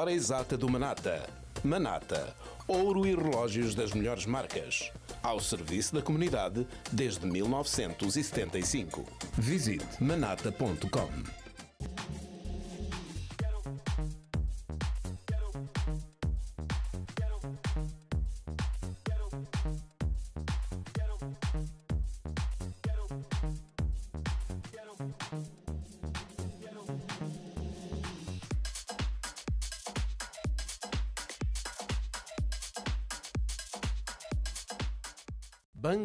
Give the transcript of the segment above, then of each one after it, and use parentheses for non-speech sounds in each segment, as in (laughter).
hora exata do Manata. Manata, ouro e relógios das melhores marcas. Ao serviço da comunidade desde 1975. Visite manata.com.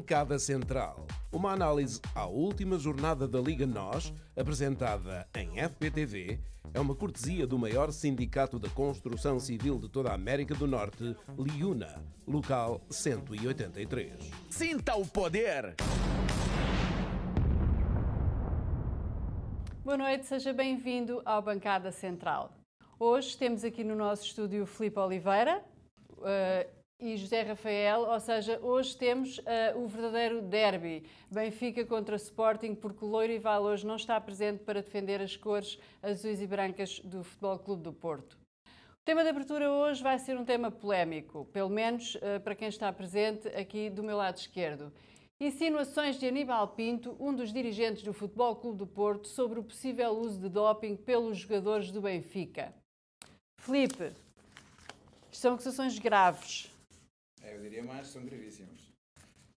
Bancada Central. Uma análise à última jornada da Liga Nós, apresentada em FPTV, é uma cortesia do maior sindicato da construção civil de toda a América do Norte, Liuna, local 183. Sinta o poder! Boa noite, seja bem-vindo ao Bancada Central. Hoje temos aqui no nosso estúdio o Filipe Oliveira, eh, e José Rafael, ou seja, hoje temos uh, o verdadeiro derby. Benfica contra Sporting, porque o Lourival hoje não está presente para defender as cores azuis e brancas do Futebol Clube do Porto. O tema de abertura hoje vai ser um tema polémico, pelo menos uh, para quem está presente aqui do meu lado esquerdo. Insinuações de Aníbal Pinto, um dos dirigentes do Futebol Clube do Porto, sobre o possível uso de doping pelos jogadores do Benfica. Felipe, são acusações graves é, eu diria mais, são gravíssimos.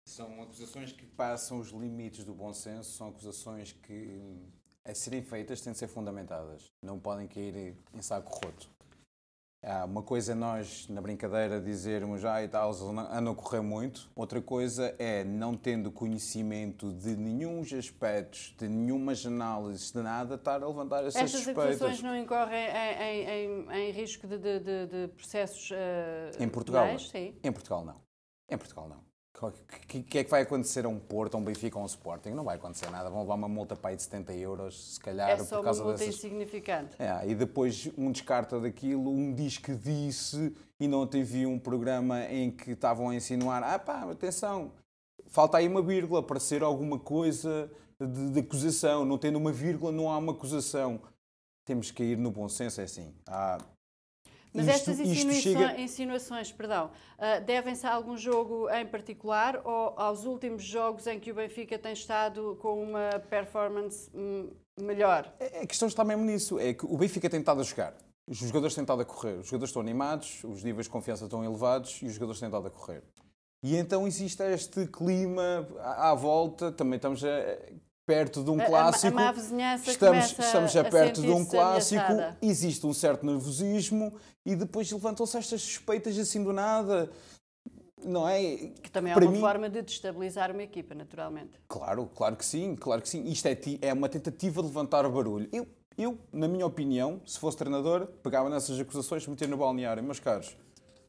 São acusações que passam os limites do bom senso, são acusações que, a serem feitas, têm de ser fundamentadas. Não podem cair em saco roto. Ah, uma coisa é nós, na brincadeira, dizermos ah, e tal, andam a correr muito. Outra coisa é não tendo conhecimento de nenhum aspectos, de nenhumas análises, de nada, estar a levantar essas Estas suspeitas. Estas acusações não incorrem em, em, em, em risco de, de, de, processos uh, em Portugal, Sim. Em Portugal, não. Em Portugal, não. O que, que, é que vai acontecer a um Porto, a um Benfica, a um Sporting? Não vai acontecer nada. Vão levar uma multa para aí de 70 euros, se calhar, é por causa dessas... É só uma multa insignificante. É, e depois um descarta daquilo, um diz que disse, e não teve um programa em que estavam a insinuar, ah pá, atenção, falta aí uma vírgula para ser alguma coisa de, de acusação. Não tendo uma vírgula, não há uma acusação temos que ir no bom senso, é assim. Há mas isto, estas insinuações, chega... insinuações perdão, uh, devem-se a algum jogo em particular ou aos últimos jogos em que o Benfica tem estado com uma performance hum, melhor? É, é a questão está mesmo nisso, é que o Benfica tem estado a jogar, os jogadores têm estado a correr, os jogadores estão animados, os níveis de confiança estão elevados e os jogadores têm estado a correr. E então existe este clima à volta, também estamos a, perto de um clássico. A, a estamos, estamos já perto de um clássico, ameaçada. existe um certo nervosismo e depois levantam-se estas suspeitas assim do nada. Não é? Que também é Para é uma mim... forma de destabilizar uma equipa, naturalmente. Claro, claro que sim, claro que sim. Isto é, é uma tentativa de levantar barulho. Eu, eu, na minha opinião, se fosse treinador, pegava nessas acusações, meter no balneário, meus caros,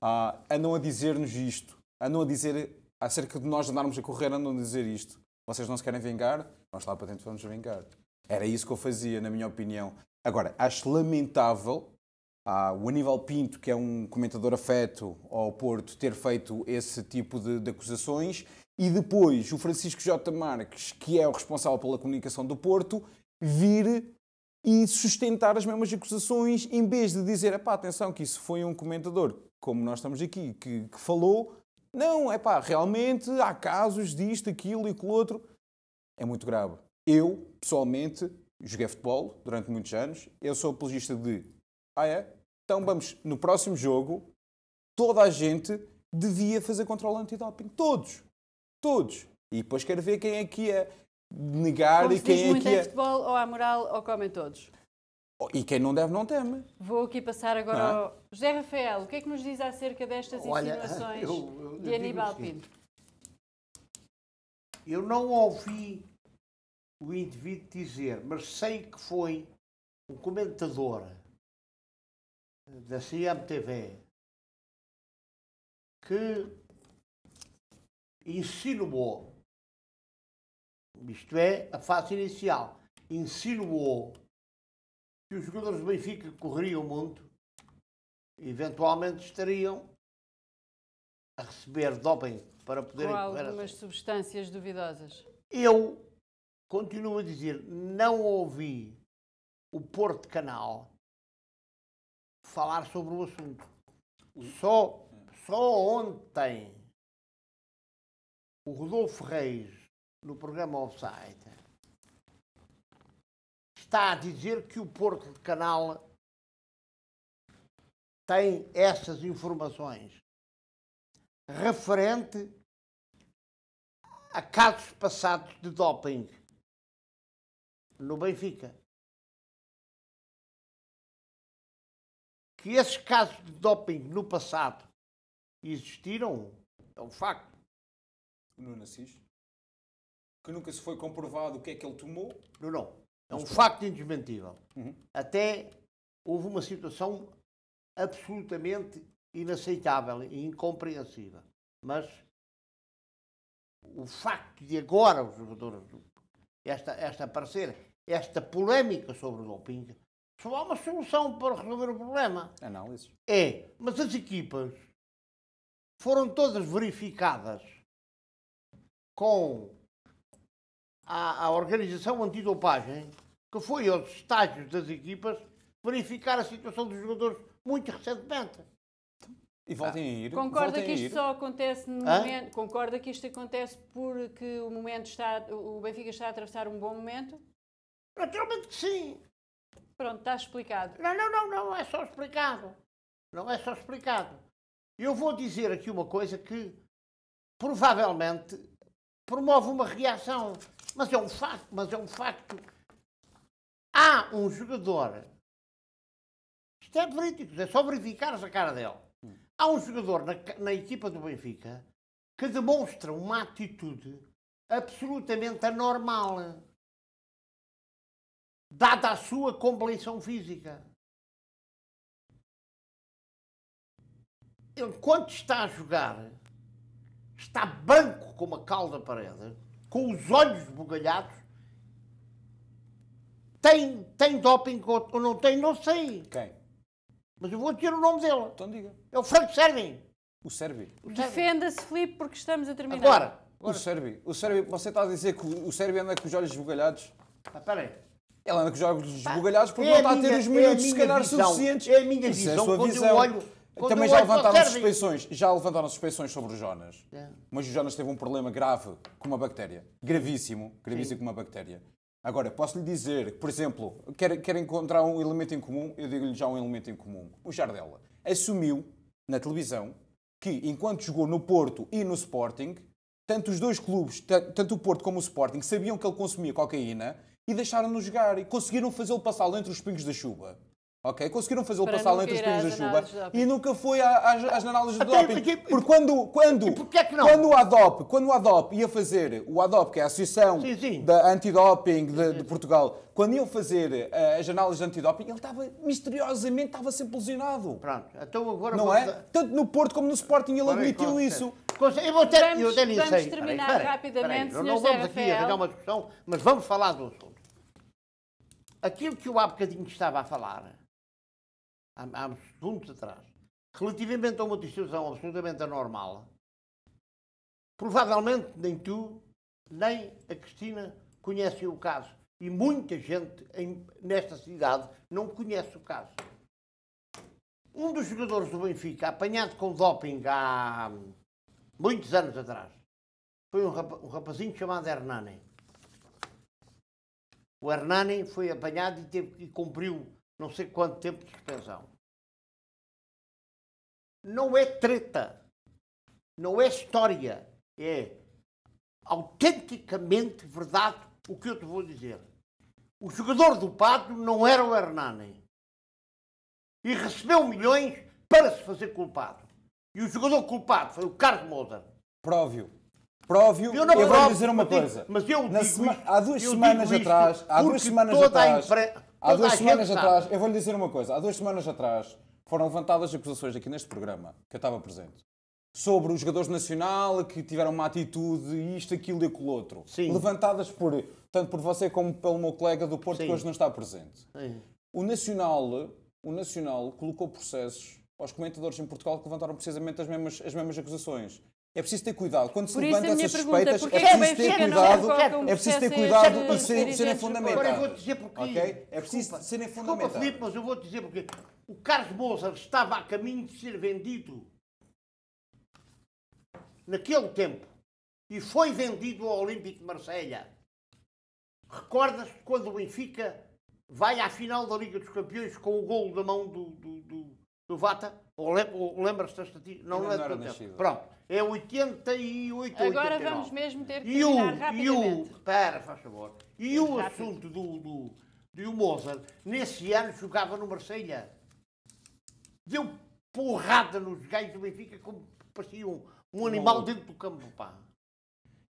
ah, andam a dizer-nos isto, andam a dizer acerca de nós andarmos a correr, andam a dizer isto. Vocês não se querem vingar? nós lá para dentro vamos vingar. Era isso que eu fazia, na minha opinião. Agora, acho lamentável ah, o Aníbal Pinto, que é um comentador afeto ao Porto, ter feito esse tipo de, de, acusações, e depois o Francisco J. Marques, que é o responsável pela comunicação do Porto, vir e sustentar as mesmas acusações, em vez de dizer, pá, atenção, que isso foi um comentador, como nós estamos aqui, que, que falou, não, é pá, realmente há casos disto, aquilo e aquilo outro é muito grave. Eu, pessoalmente, joguei futebol durante muitos anos, eu sou apologista de. Ah, é? Então vamos, no próximo jogo, toda a gente devia fazer controle anti-doping. Todos. Todos. E depois quero ver quem é que é negar Como e quem diz é que é. futebol ou há moral ou comem todos. Oh, e quem não deve, não teme. Vou aqui passar agora ah. ao José Rafael. O que é que nos diz acerca destas Olha, insinuações (laughs) eu, eu, eu de Aníbal Pinto? Eu não ouvi o indivíduo dizer, mas sei que foi um comentador da CMTV que insinuou, isto é, a fase inicial, insinuou que os jogadores do Benfica correriam muito, eventualmente estariam a receber doping para poderem correr. algumas substâncias duvidosas. Eu Continuo a dizer, não ouvi o Porto Canal falar sobre o assunto. Só, só ontem, o Rodolfo Reis, no programa Offside, está a dizer que o Porto de Canal tem essas informações referente a casos passados de doping no Benfica. Que esses casos de doping no passado existiram é um facto. Nuno Assis? Que nunca se foi comprovado o que é que ele tomou? Não, não. É um Mas, facto indesmentível. Uhum. Até houve uma situação absolutamente inaceitável e incompreensível. Mas o facto de agora os jogadores esta, esta aparecer esta polémica sobre o doping, só há uma solução para resolver o problema. É, mas as equipas foram todas verificadas com a, a organização antidopagem, que foi aos estágios das equipas verificar a situação dos jogadores muito recentemente. E voltem a ir. Concorda que isto só acontece no Hã? momento. Concorda que isto acontece porque o momento está. O Benfica está a atravessar um bom momento? Naturalmente que sim. Pronto, está explicado. Não, não, não, não é só explicado. Não é só explicado. Eu vou dizer aqui uma coisa que provavelmente promove uma reação, mas é um facto, mas é um facto. Há um jogador, isto é verídico, é só verificar a cara dele. Há um jogador na, na equipa do Benfica que demonstra uma atitude absolutamente anormal dada a sua compleição física. Enquanto está a jogar, está branco como a cal da parede, com os olhos bugalhados, tem, tem doping ou não tem, não sei. Quem? Mas eu vou dizer o nome dele. Então diga. É o Franco Servi. O Servi. Defenda-se, Filipe, porque estamos a terminar. Agora. Agora. O Servi. O Servi. Você está a dizer que o Servi anda com os olhos bugalhados? Ah, espera ah, aí. Ela é anda com os olhos esbugalhados porque é não está a, ter os é minutos, é se calhar, visão, suficientes. É a minha Isso visão. É a sua visão. olho... Também já levantaram suspeições, já levantaram suspeições sobre o Jonas. É. Mas o Jonas teve um problema grave com uma bactéria. Gravíssimo, gravíssimo Sim. com uma bactéria. Agora, posso lhe dizer, por exemplo, quer, quer encontrar um elemento em comum, eu digo-lhe já um elemento em comum. O Jardela assumiu, na televisão, que enquanto jogou no Porto e no Sporting, tanto os dois clubes, tanto o Porto como o Sporting, sabiam que ele consumia cocaína e deixaram-no jogar e conseguiram fazê-lo passar entre os pingos da chuva. Ok? Conseguiram fazê-lo passar entre os pingos da chuva e nunca foi às análises do doping. Porque, porque quando, quando, é quando o ADOP, quando o ADOP ia fazer, o ADOP, que é a Associação sim, sim. da Antidoping de, de uhum. Portugal, quando ia fazer uh, as análises de antidoping, ele estava misteriosamente estava sempre lesionado. Pronto, então agora não é? Dar... Tanto no Porto como no Sporting ele Parei, admitiu claro, isso. Eu vou ter, vamos, eu vamos terminar Parei, rapidamente, Parei, Não vamos aqui arranjar uma discussão, mas vamos falar do aquilo que eu há bocadinho estava a falar, há, há uns segundos atrás, relativamente a uma distribuição absolutamente anormal, provavelmente nem tu, nem a Cristina conhecem o caso. E muita gente em, nesta cidade não conhece o caso. Um dos jogadores do Benfica, apanhado com doping há muitos anos atrás, foi um, rapazinho chamado Hernani. O Hernani foi apanhado e, teve, e cumpriu não sei quanto tempo de suspensão. Não é treta, não é história, é autenticamente verdade o que eu te vou dizer. O jogador do Pato não era o Hernani e recebeu milhões para se fazer culpado. E o jogador culpado foi o Carlos Moser. Próvio prove Eu, não eu vou dizer uma coisa. Mas eu digo sema... isto, Há duas eu semanas atrás. Há duas semanas atrás. Impre... Há duas semanas atrás. Eu vou lhe dizer uma coisa. Há duas semanas atrás foram levantadas acusações aqui neste programa, que eu estava presente, sobre os jogadores nacional que tiveram uma atitude isto, aquilo e aquilo outro. Sim. Levantadas por, tanto por você como pelo meu colega do Porto, Sim. que hoje não está presente. Sim. O Nacional, o Nacional colocou processos aos comentadores em Portugal que levantaram precisamente as mesmas, as mesmas acusações. É preciso ter cuidado. Quando se Por levantam essas suspeitas, é, é, é preciso ter cuidado. É preciso ter cuidado e serem, serem fundamentados. Agora eu vou dizer porquê. Okay? É preciso desculpa, serem fundamentados. Desculpa, Filipe, mas eu vou dizer porquê. O Carlos Mozart estava a caminho de ser vendido naquele tempo e foi vendido ao Olímpico de Marselha. Recordas-te quando o Benfica vai à final da Liga dos Campeões com o golo da mão do, do, do do Vata, ou lembras-te da estatística? Não, não lembro nascido. Pronto, é 88, Agora 89. vamos mesmo ter que e o, rapidamente. E o, pera, faz favor. E o rápido. assunto do, do, do Mozart, nesse ano jogava no Marseille. Deu porrada nos gajos do Benfica como parecia um, um animal dentro do campo, pá.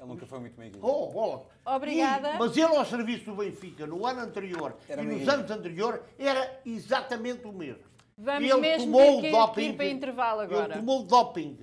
Ele nunca foi muito bem Oh, bola. Obrigada. E, mas ele ao serviço do Benfica, no ano anterior era e nos anos anteriores, era exatamente o mesmo. Vamos ele mesmo tomou ter doping, ir para intervalo agora. Ele tomou doping.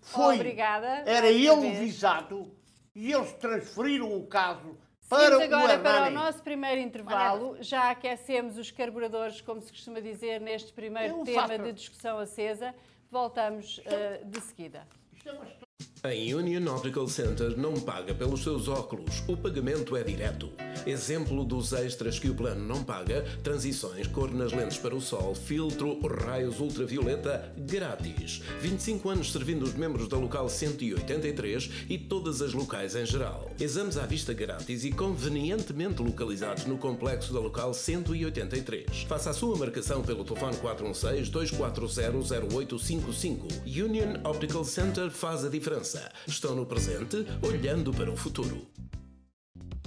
Foi, Obrigada. Era ele o visado e eles transferiram o caso para Seguimos agora o para o nosso primeiro intervalo. Já aquecemos os carburadores, como se costuma dizer, neste primeiro tema de discussão acesa. Voltamos uh, de seguida. É a Union Optical Center não paga pelos seus óculos, o pagamento é direto. Exemplo dos extras que o plano não paga: transições, cor nas lentes para o sol, filtro, raios ultravioleta, grátis. 25 anos servindo os membros da local 183 e todas as locais em geral. Exames à vista grátis e convenientemente localizados no complexo da local 183. Faça a sua marcação pelo telefone 416 240 0855. Union Optical Center faz a diferença Estão no presente, olhando para o futuro.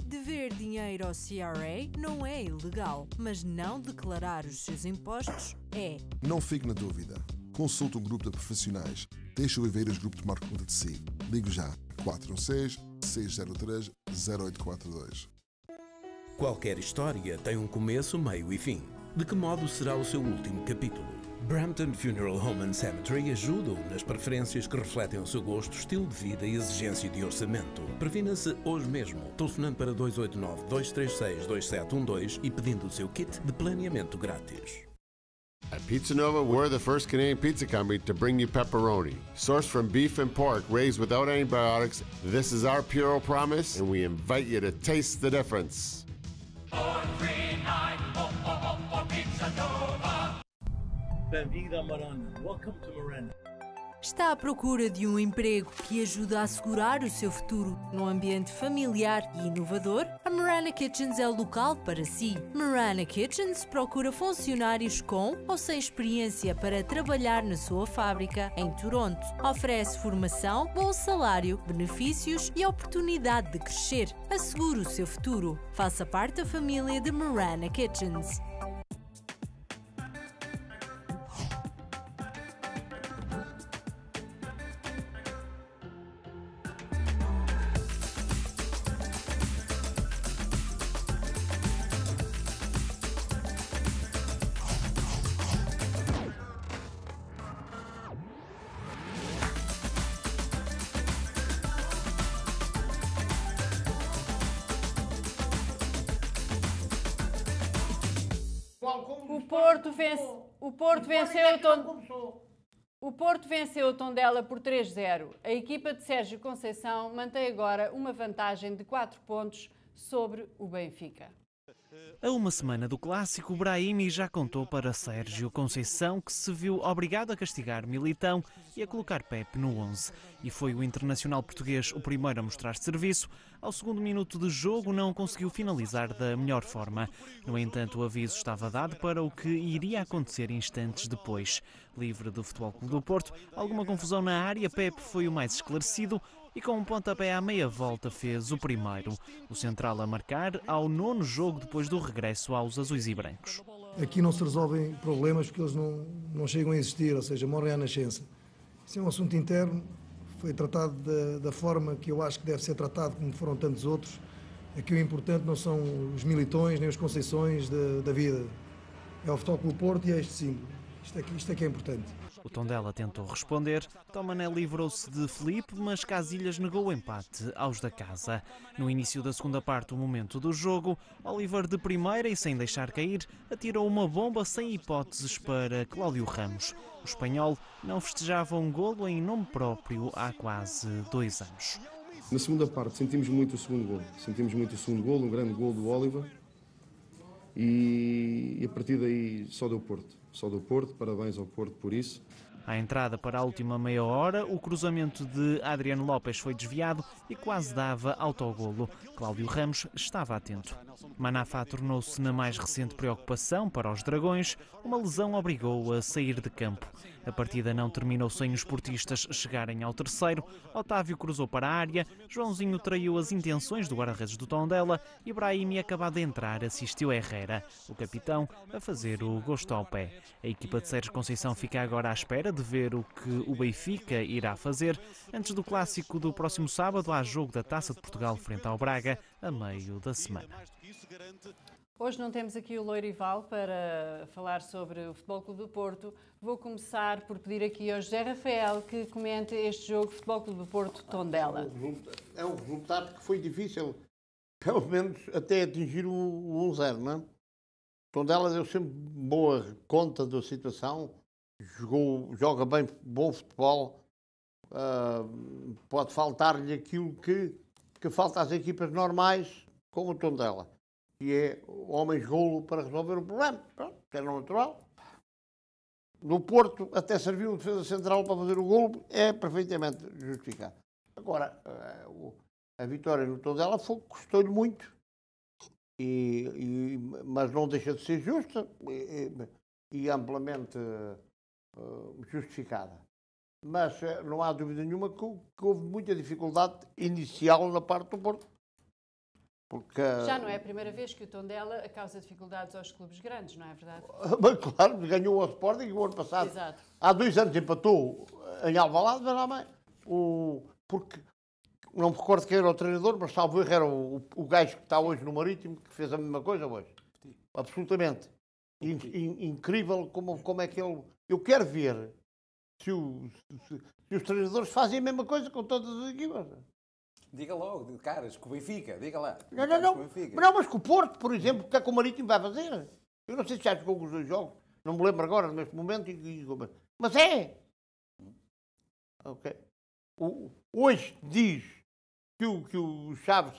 Dever dinheiro ao CRA não é ilegal, mas não declarar os seus impostos é. Não fique na dúvida. Consulte um grupo de profissionais. Deixe o grupos Grupo Marco conta de si. Ligo já 416 603 0842. Qualquer história tem um começo, meio e fim. De que modo será o seu último capítulo? Brampton Funeral Home and Cemetery ajudam nas preferências que refletem o seu gosto, estilo de vida e exigência de orçamento. Previna-se hoje mesmo, telefonando para 289-236-2712 e pedindo o seu kit de planeamento grátis. At Pizza Nova, we're the first Canadian pizza company to bring you pepperoni. Sourced from beef and pork raised without antibiotics, this is our pure promise, and we invite you to taste the difference. 439 oh, oh, oh, Pizza Nova. Bem-vindo a Marana. Welcome to Marana. Está à procura de um emprego que ajuda a assegurar o seu futuro num ambiente familiar e inovador? A Marana Kitchens é o local para si. Marana Kitchens procura funcionários com ou sem experiência para trabalhar na sua fábrica em Toronto. Oferece formação, bom salário, benefícios e oportunidade de crescer. Assegure o seu futuro. Faça parte da família de Marana Kitchens. Porto, o Porto venceu o O Porto venceu o Tondela por 3-0. A equipa de Sérgio Conceição mantém agora uma vantagem de 4 pontos sobre o Benfica. A uma semana do clássico, Brahimi já contou para Sérgio Conceição que se viu obrigado a castigar Militão e a colocar Pepe no 11. E foi o internacional português o primeiro a mostrar serviço. Ao segundo minuto de jogo, não conseguiu finalizar da melhor forma. No entanto, o aviso estava dado para o que iria acontecer instantes depois. Livre do Futebol Clube do Porto, alguma confusão na área, Pepe foi o mais esclarecido, e com um pontapé à meia volta fez o primeiro. O central a marcar ao nono jogo depois do regresso aos azuis e brancos. Aqui não se resolvem problemas porque eles não, não chegam a existir, ou seja, morrem à nascença. Isso é um assunto interno, foi tratado da, da forma que eu acho que deve ser tratado, como foram tantos outros. Aqui o importante não são os militões nem as conceições da, da vida. É o Futebol Clube Porto e é este símbolo. Isto é, isto é que é importante. O Tondela tentou responder, Tomané livrou-se de Felipe, mas Casilhas negou o empate aos da casa. No início da segunda parte, o momento do jogo, Oliver de primeira e sem deixar cair, atirou uma bomba sem hipóteses para Cláudio Ramos. O espanhol não festejava um golo em nome próprio há quase dois anos. Na segunda parte sentimos muito o segundo golo. Sentimos muito o segundo golo, um grande golo do Oliver. E, e a partir daí só deu Porto. Só deu Porto, parabéns ao Porto por isso. À entrada para a última meia hora, o cruzamento de Adriano Lopes foi desviado e quase dava autogolo. Cláudio Ramos estava atento. Manafá tornou-se na mais recente preocupação para os Dragões. Uma lesão obrigou-o a sair de campo. A partida não terminou sem os portistas chegarem ao terceiro. Otávio cruzou para a área, Joãozinho traiu as intenções do guarda-redes do Tondela e Brahim acabado de entrar, assistiu a Herrera, o capitão, a fazer o gosto ao pé. A equipa de Sérgio Conceição fica agora à espera de ver o que o Benfica irá fazer antes do clássico do próximo sábado, há jogo da Taça de Portugal frente ao Braga, a meio da semana. Hoje não temos aqui o Loirival para falar sobre o Futebol Clube do Porto. Vou começar por pedir aqui ao José Rafael que comente este jogo Futebol Clube do Porto Tondela. É um é resultado que foi difícil, pelo menos até atingir o 1-0, não é? Tondela deu sempre boa conta da situação, jogou, joga bem bom futebol, uh, pode faltar-lhe aquilo que, que falta às equipas normais, como o tom que é homens golo para resolver o problema. Pronto, era natural. No Porto até serviu o defesa central para fazer o golo, é perfeitamente justificado. Agora, uh, a vitória no tom custou-lhe muito, e, e, mas não deixa de ser justa e, e amplamente eh, justificada. Mas eh, não há dúvida nenhuma que, houve muita dificuldade inicial na parte do Porto. Porque... Já não é a primeira vez que o Tondela causa dificuldades aos clubes grandes, não é verdade? (laughs) Mas, claro, ganhou o Sporting o ano passado. Exato. Há dois anos empatou eh, em Alvalade, mas não é? o Porque, não me recordo quem era o treinador, mas talvez era o, o gajo que está hoje no Marítimo que fez a mesma coisa hoje. Sim. Absolutamente in, in, incrível como, como é que ele. Eu quero ver se, o, se, se os treinadores fazem a mesma coisa com todas as equipas. Diga logo, caras, com o Benfica, diga lá. Não, não, não. Mas não, mas com o Porto, por exemplo, o que é que o Marítimo vai fazer? Eu não sei se já jogou com os dois jogos, não me lembro agora, neste momento, mas é. O, hoje diz que o, que o Chaves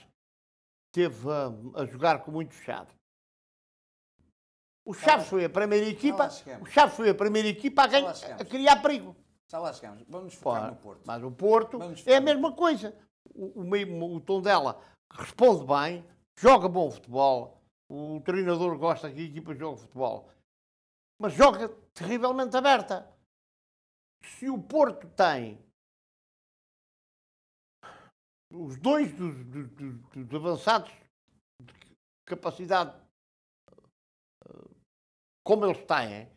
teve a, a jogar com muito Chaves. O tá Chaves foi a primeira equipa, o Chaves foi a primeira equipa a, ganhar, a criar perigo. Já lá chegamos. Vamos focar Fora. no Porto. Mas o Porto é a mesma coisa. O, o, o tom dela responde bem, joga bom futebol. O treinador gosta que a equipa jogue futebol. Mas joga terrivelmente aberta. Se o Porto tem os dois dos, dos, dos avançados de capacidade como eles têm,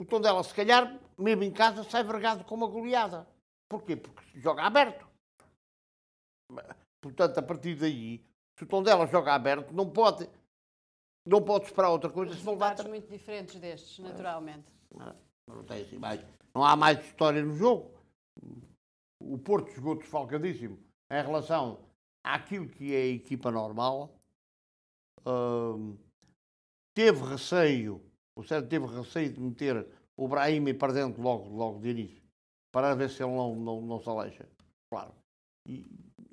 o Tondela, se calhar, mesmo em casa, sai vergado com uma goleada. Porquê? Porque joga aberto. Portanto, a partir daí, se o Tondela joga aberto, não pode, não pode esperar outra coisa. Os resultados muito diferentes destes, naturalmente. Não, não, tem assim mais. não há mais história no jogo. O Porto jogou desfalcadíssimo em relação àquilo que é a equipa normal teve receio, o Sérgio teve receio de meter o Brahimi para dentro logo, logo de início, para ver se ele não, não, não se aleja, Claro. E,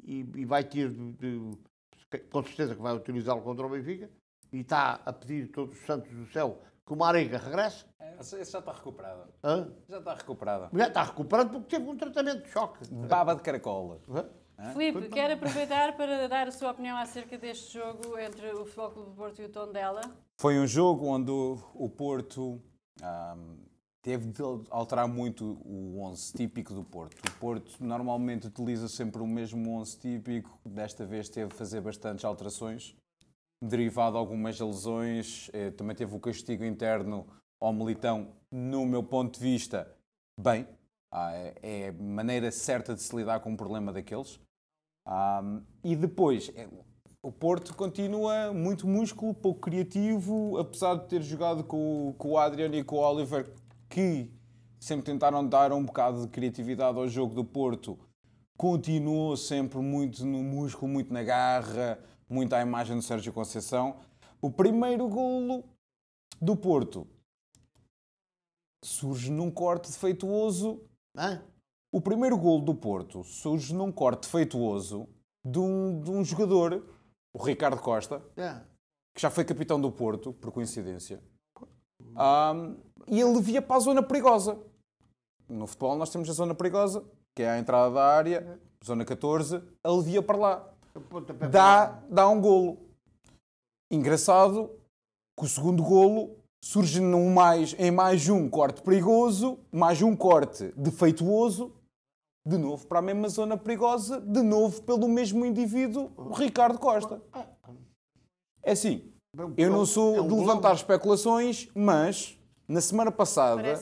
e, e vai ter, de, de, com certeza que vai utilizá-lo contra o Benfica, e está a pedir todos os santos do céu que o Marega regresse. Esse já está recuperado. Hã? Já está recuperado. Já está recuperado porque teve um tratamento de choque. Baba de caracola. Hã? Filipe, quero aproveitar para dar a sua opinião acerca deste jogo entre o Futebol Clube do Porto e o Tondela. Foi um jogo onde o Porto um, teve de alterar muito o 11 típico do Porto. O Porto normalmente utiliza sempre o mesmo 11 típico, desta vez teve de fazer bastantes alterações, derivado algumas lesões, eh, também teve o castigo interno ao Militão, no meu ponto de vista, bem. Ah, é, é a maneira certa de se lidar com um problema daqueles. Um, e depois, eh, o Porto continua muito músculo, pouco criativo, apesar de ter jogado com, com o Adriano e com o Oliver, que sempre tentaram dar um bocado de criatividade ao jogo do Porto, continuou sempre muito no músculo, muito na garra, muito à imagem do Sérgio Conceição. O primeiro golo do Porto surge num corte defeituoso. Hã? O primeiro golo do Porto surge num corte defeituoso de um, de um jogador o Ricardo Costa, yeah. É. que já foi capitão do Porto, por coincidência, um, e ele via para a zona perigosa. No futebol nós temos a zona perigosa, que é a entrada da área, zona 14, ele via para lá. Dá, dá um golo. Engraçado que o segundo golo surge num mais, em mais um corte perigoso, mais um corte defeituoso, de novo para a mesma zona perigosa, de novo pelo mesmo indivíduo, Ricardo Costa. É assim, eu não sou é de levantar especulações, mas na semana passada,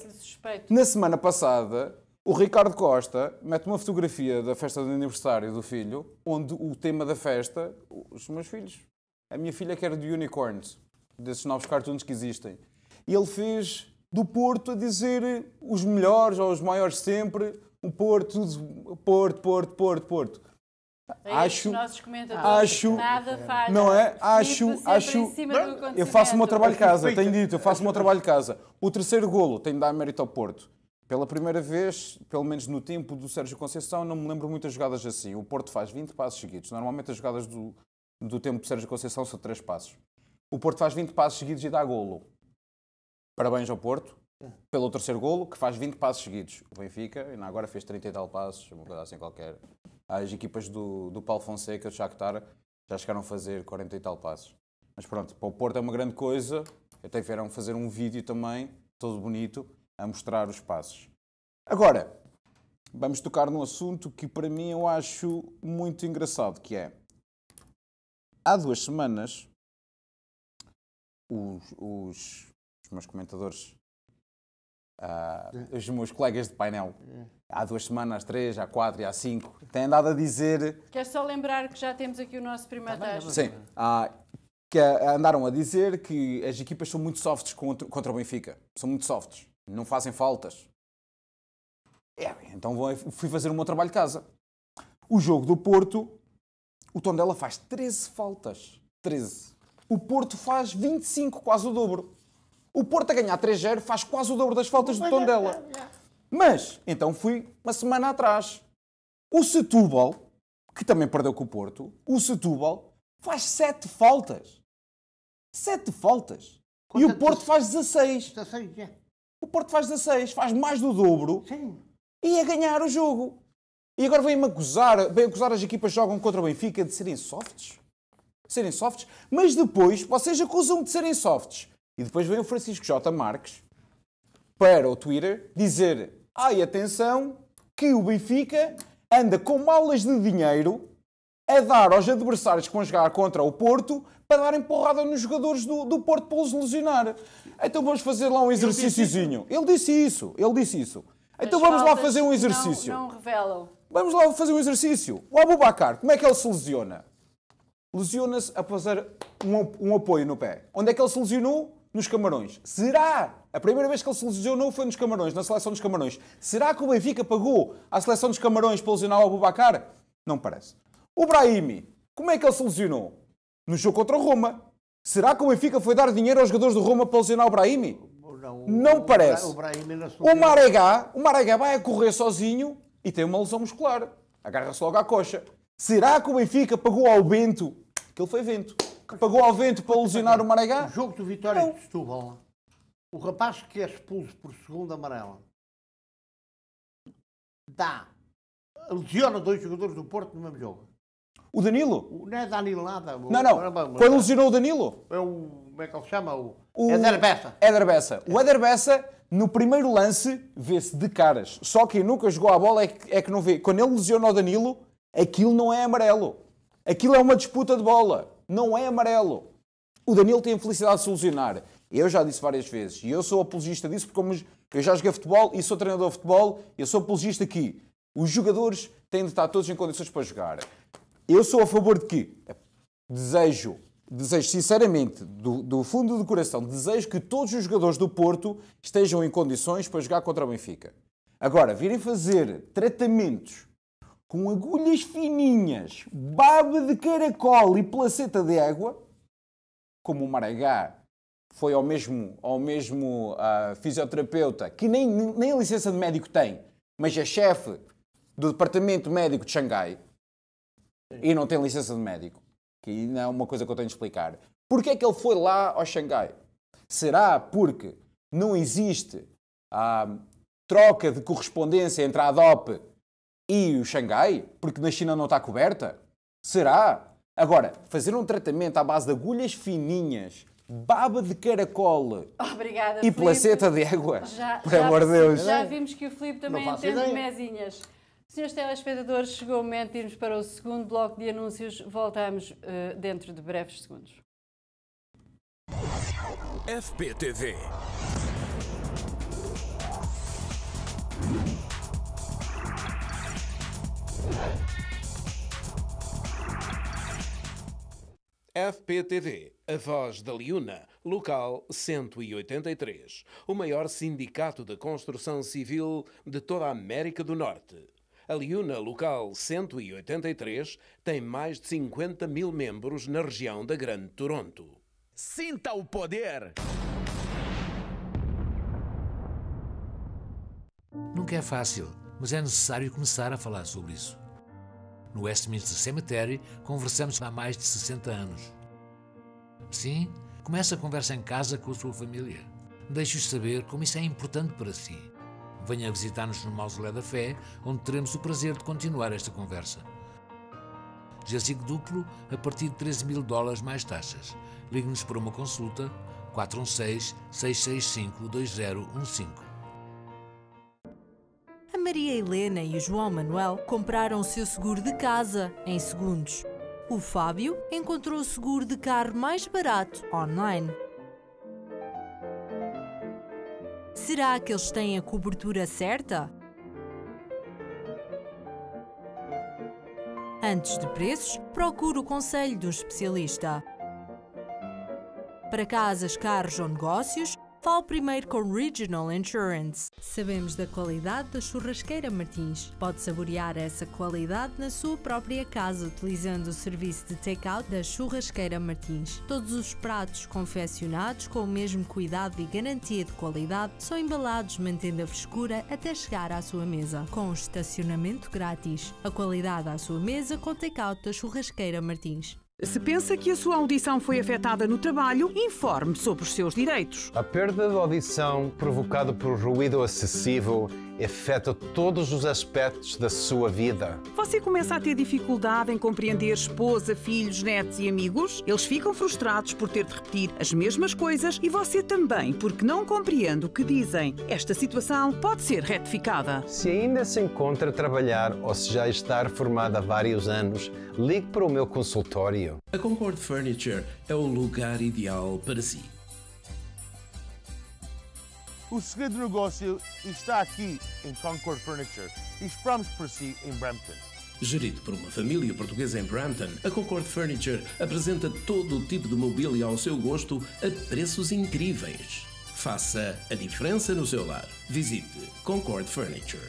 na semana passada, o Ricardo Costa mete uma fotografia da festa do aniversário do filho, onde o tema da festa, os meus filhos, a minha filha quer de unicorns, desses novos cartoons que existem. E ele fez do Porto a dizer os melhores ou os maiores sempre, o Porto, tudo, Porto, Porto, Porto, Porto. É acho, ah, acho, nada Não é? Tipo, acho, acho. Eu faço o meu trabalho de casa, tenho dito, eu faço o meu trabalho de casa. O terceiro golo tem de dar mérito ao Porto. Pela primeira vez, pelo menos no tempo do Sérgio Conceição, não me lembro muitas jogadas assim. O Porto faz 20 passos seguidos. Normalmente as jogadas do, do tempo do Sérgio Conceição são 3 passos. O Porto faz 20 passos seguidos e dá golo. Parabéns ao Porto pelo terceiro golo, que faz 20 passos seguidos. O Benfica, ainda agora fez 30 e tal passos, uma coisa assim qualquer. As equipas do, do Paulo Fonseca, do Shakhtar, já chegaram a fazer 40 e tal passos. Mas pronto, para o Porto é uma grande coisa. Até vieram fazer um vídeo também, todo bonito, a mostrar os passos. Agora, vamos tocar num assunto que para mim eu acho muito engraçado, que é... Há duas semanas, os, os, os meus comentadores Uh, os meus colegas de painel, há duas semanas, três, há quatro e há cinco, têm andado a dizer. Quer só lembrar que já temos aqui o nosso primeiro tá, tá Sim. Uh, que ah, andaram a dizer que as equipas são muito softs contra, contra o Benfica. São muito softs. Não fazem faltas. É, então vou, fui fazer o meu trabalho de casa. O jogo do Porto, o Tondela faz 13 faltas. 13. O Porto faz 25, quase o dobro. O Porto a ganhar 3-0 faz quase o dobro das faltas do Tondela. É, é. Mas, então fui uma semana atrás. O Setúbal, que também perdeu com o Porto, o Setúbal faz 7 faltas. 7 faltas. e o Porto faz 16. 16 é. O Porto faz 16, faz mais do dobro. Sim. E a é ganhar o jogo. E agora vem-me acusar, vem acusar as equipas que jogam contra o Benfica de serem softs. De serem softs. Mas depois vocês acusam de serem softs e depois vem o Francisco J. Marques para o Twitter dizer: ai, atenção, que o Benfica anda com malas de dinheiro a dar aos adversários que vão jogar contra o Porto para dar empurrada nos jogadores do, do Porto para os lesionar, Então vamos fazer lá um exercíciozinho. Ele disse isso, ele disse isso. Então As vamos lá fazer um exercício. Não, não revelam. Vamos lá fazer um exercício. O Abubacar, como é que ele se lesiona? Lesiona-se a fazer um, um apoio no pé. Onde é que ele se lesionou? nos Camarões. Será? A primeira vez que ele se lesionou foi nos Camarões, na seleção dos Camarões. Será que o Benfica pagou à seleção dos Camarões para lesionar o Abubacar? Não parece. O Brahimi, como é que ele se lesionou? No jogo contra o Roma. Será que o Benfica foi dar dinheiro aos jogadores do Roma para lesionar o Brahimi? Não, não o parece. o, o Maragá, o Maragá vai a correr sozinho e tem uma lesão muscular. Agarra-se logo à coxa. Será que o Benfica pagou ao Bento? Que ele foi vento que pagou ao vento para lesionar o Maragá? O jogo do Vitória não. de Setúbal, o rapaz que é expulso por segunda amarela dá, lesiona dois jogadores do Porto no mesmo jogo. O Danilo? O, não é Danilo nada. O, não, não. Caramba, Quando lesionou o Danilo? É o. Como é que ele chama? O, o Eder Bessa. Eder Bessa. O Eder Bessa, no primeiro lance, vê-se de caras. Só quem nunca jogou a bola é que, é que não vê. Quando ele lesiona o Danilo, aquilo não é amarelo. Aquilo é uma disputa de bola não é amarelo. O Danilo tem a felicidade de solucionar. Eu já disse várias vezes, e eu sou apologista disso, porque como eu já joguei futebol e sou treinador de futebol, eu sou apologista aqui. Os jogadores têm de estar todos em condições para jogar. Eu sou a favor de que desejo, desejo sinceramente, do, do fundo do coração, desejo que todos os jogadores do Porto estejam em condições para jogar contra o Benfica. Agora, virem fazer tratamentos com agulhas fininhas, baba de caracol e placeta de água, como o Maragá foi ao mesmo, ao mesmo uh, fisioterapeuta, que nem, nem a licença de médico tem, mas é chefe do departamento médico de Xangai e não tem licença de médico, que ainda é uma coisa que eu tenho de explicar. Porquê é que ele foi lá ao Xangai? Será porque não existe a ah, troca de correspondência entre a DOP? e o Xangai, porque na China não está coberta? Será? Agora, fazer um tratamento à base de agulhas fininhas, baba de caracol Obrigada, e Filipe. placeta de água, já, por já, amor de Deus. Já vimos que o Filipe também entende ideia. mesinhas. Senhores telespectadores, chegou o momento de irmos para o segundo bloco de anúncios. Voltamos uh, dentro de breves segundos. FPTV FPTV, a voz da Liuna, local 183, o maior sindicato de construção civil de toda a América do Norte. A Liuna, local 183, tem mais de 50 mil membros na região da Grande Toronto. Sinta o poder! Nunca é fácil mas é necessário começar a falar sobre isso. No Westminster Cemetery conversamos há mais de 60 anos. Sim, comece a conversa em casa com a sua família. Deixe-os saber como isso é importante para si. Venha visitar-nos no Mausoléu da Fé, onde teremos o prazer de continuar esta conversa. Jazigo duplo a partir de 13 mil dólares mais taxas. Ligue-nos para uma consulta 416 665 2015 a Maria Helena e o João Manuel compraram o seu seguro de casa em segundos. O Fábio encontrou o seguro de carro mais barato online. Será que eles têm a cobertura certa? Antes de preços, procure o conselho de um especialista. Para casas, carros ou negócios, Fale primeiro com Regional Insurance. Sabemos da qualidade da churrasqueira Martins. Pode saborear essa qualidade na sua própria casa utilizando o serviço de take-out da churrasqueira Martins. Todos os pratos confeccionados com o mesmo cuidado e garantia de qualidade são embalados mantendo a frescura até chegar à sua mesa, com estacionamento grátis. A qualidade à sua mesa com take-out da churrasqueira Martins. Se pensa que a sua audição foi afetada no trabalho, informe sobre os seus direitos. A perda de audição provocada por ruído excessivo afeta todos os aspectos da sua vida. Você começa a ter dificuldade em compreender esposa, filhos, netos e amigos? Eles ficam frustrados por ter de repetir as mesmas coisas e você também, porque não compreende o que dizem. Esta situação pode ser retificada. Se ainda se encontra a trabalhar ou se já está formada há vários anos, ligue para o meu consultório. A Concord Furniture é o lugar ideal para si o segredo do negócio está aqui em Concord Furniture e esperamos por si em Brampton. Gerido por uma família portuguesa em Brampton, a Concord Furniture apresenta todo o tipo de mobília ao seu gosto a preços incríveis. Faça a diferença no seu lar. Visite Concord Furniture.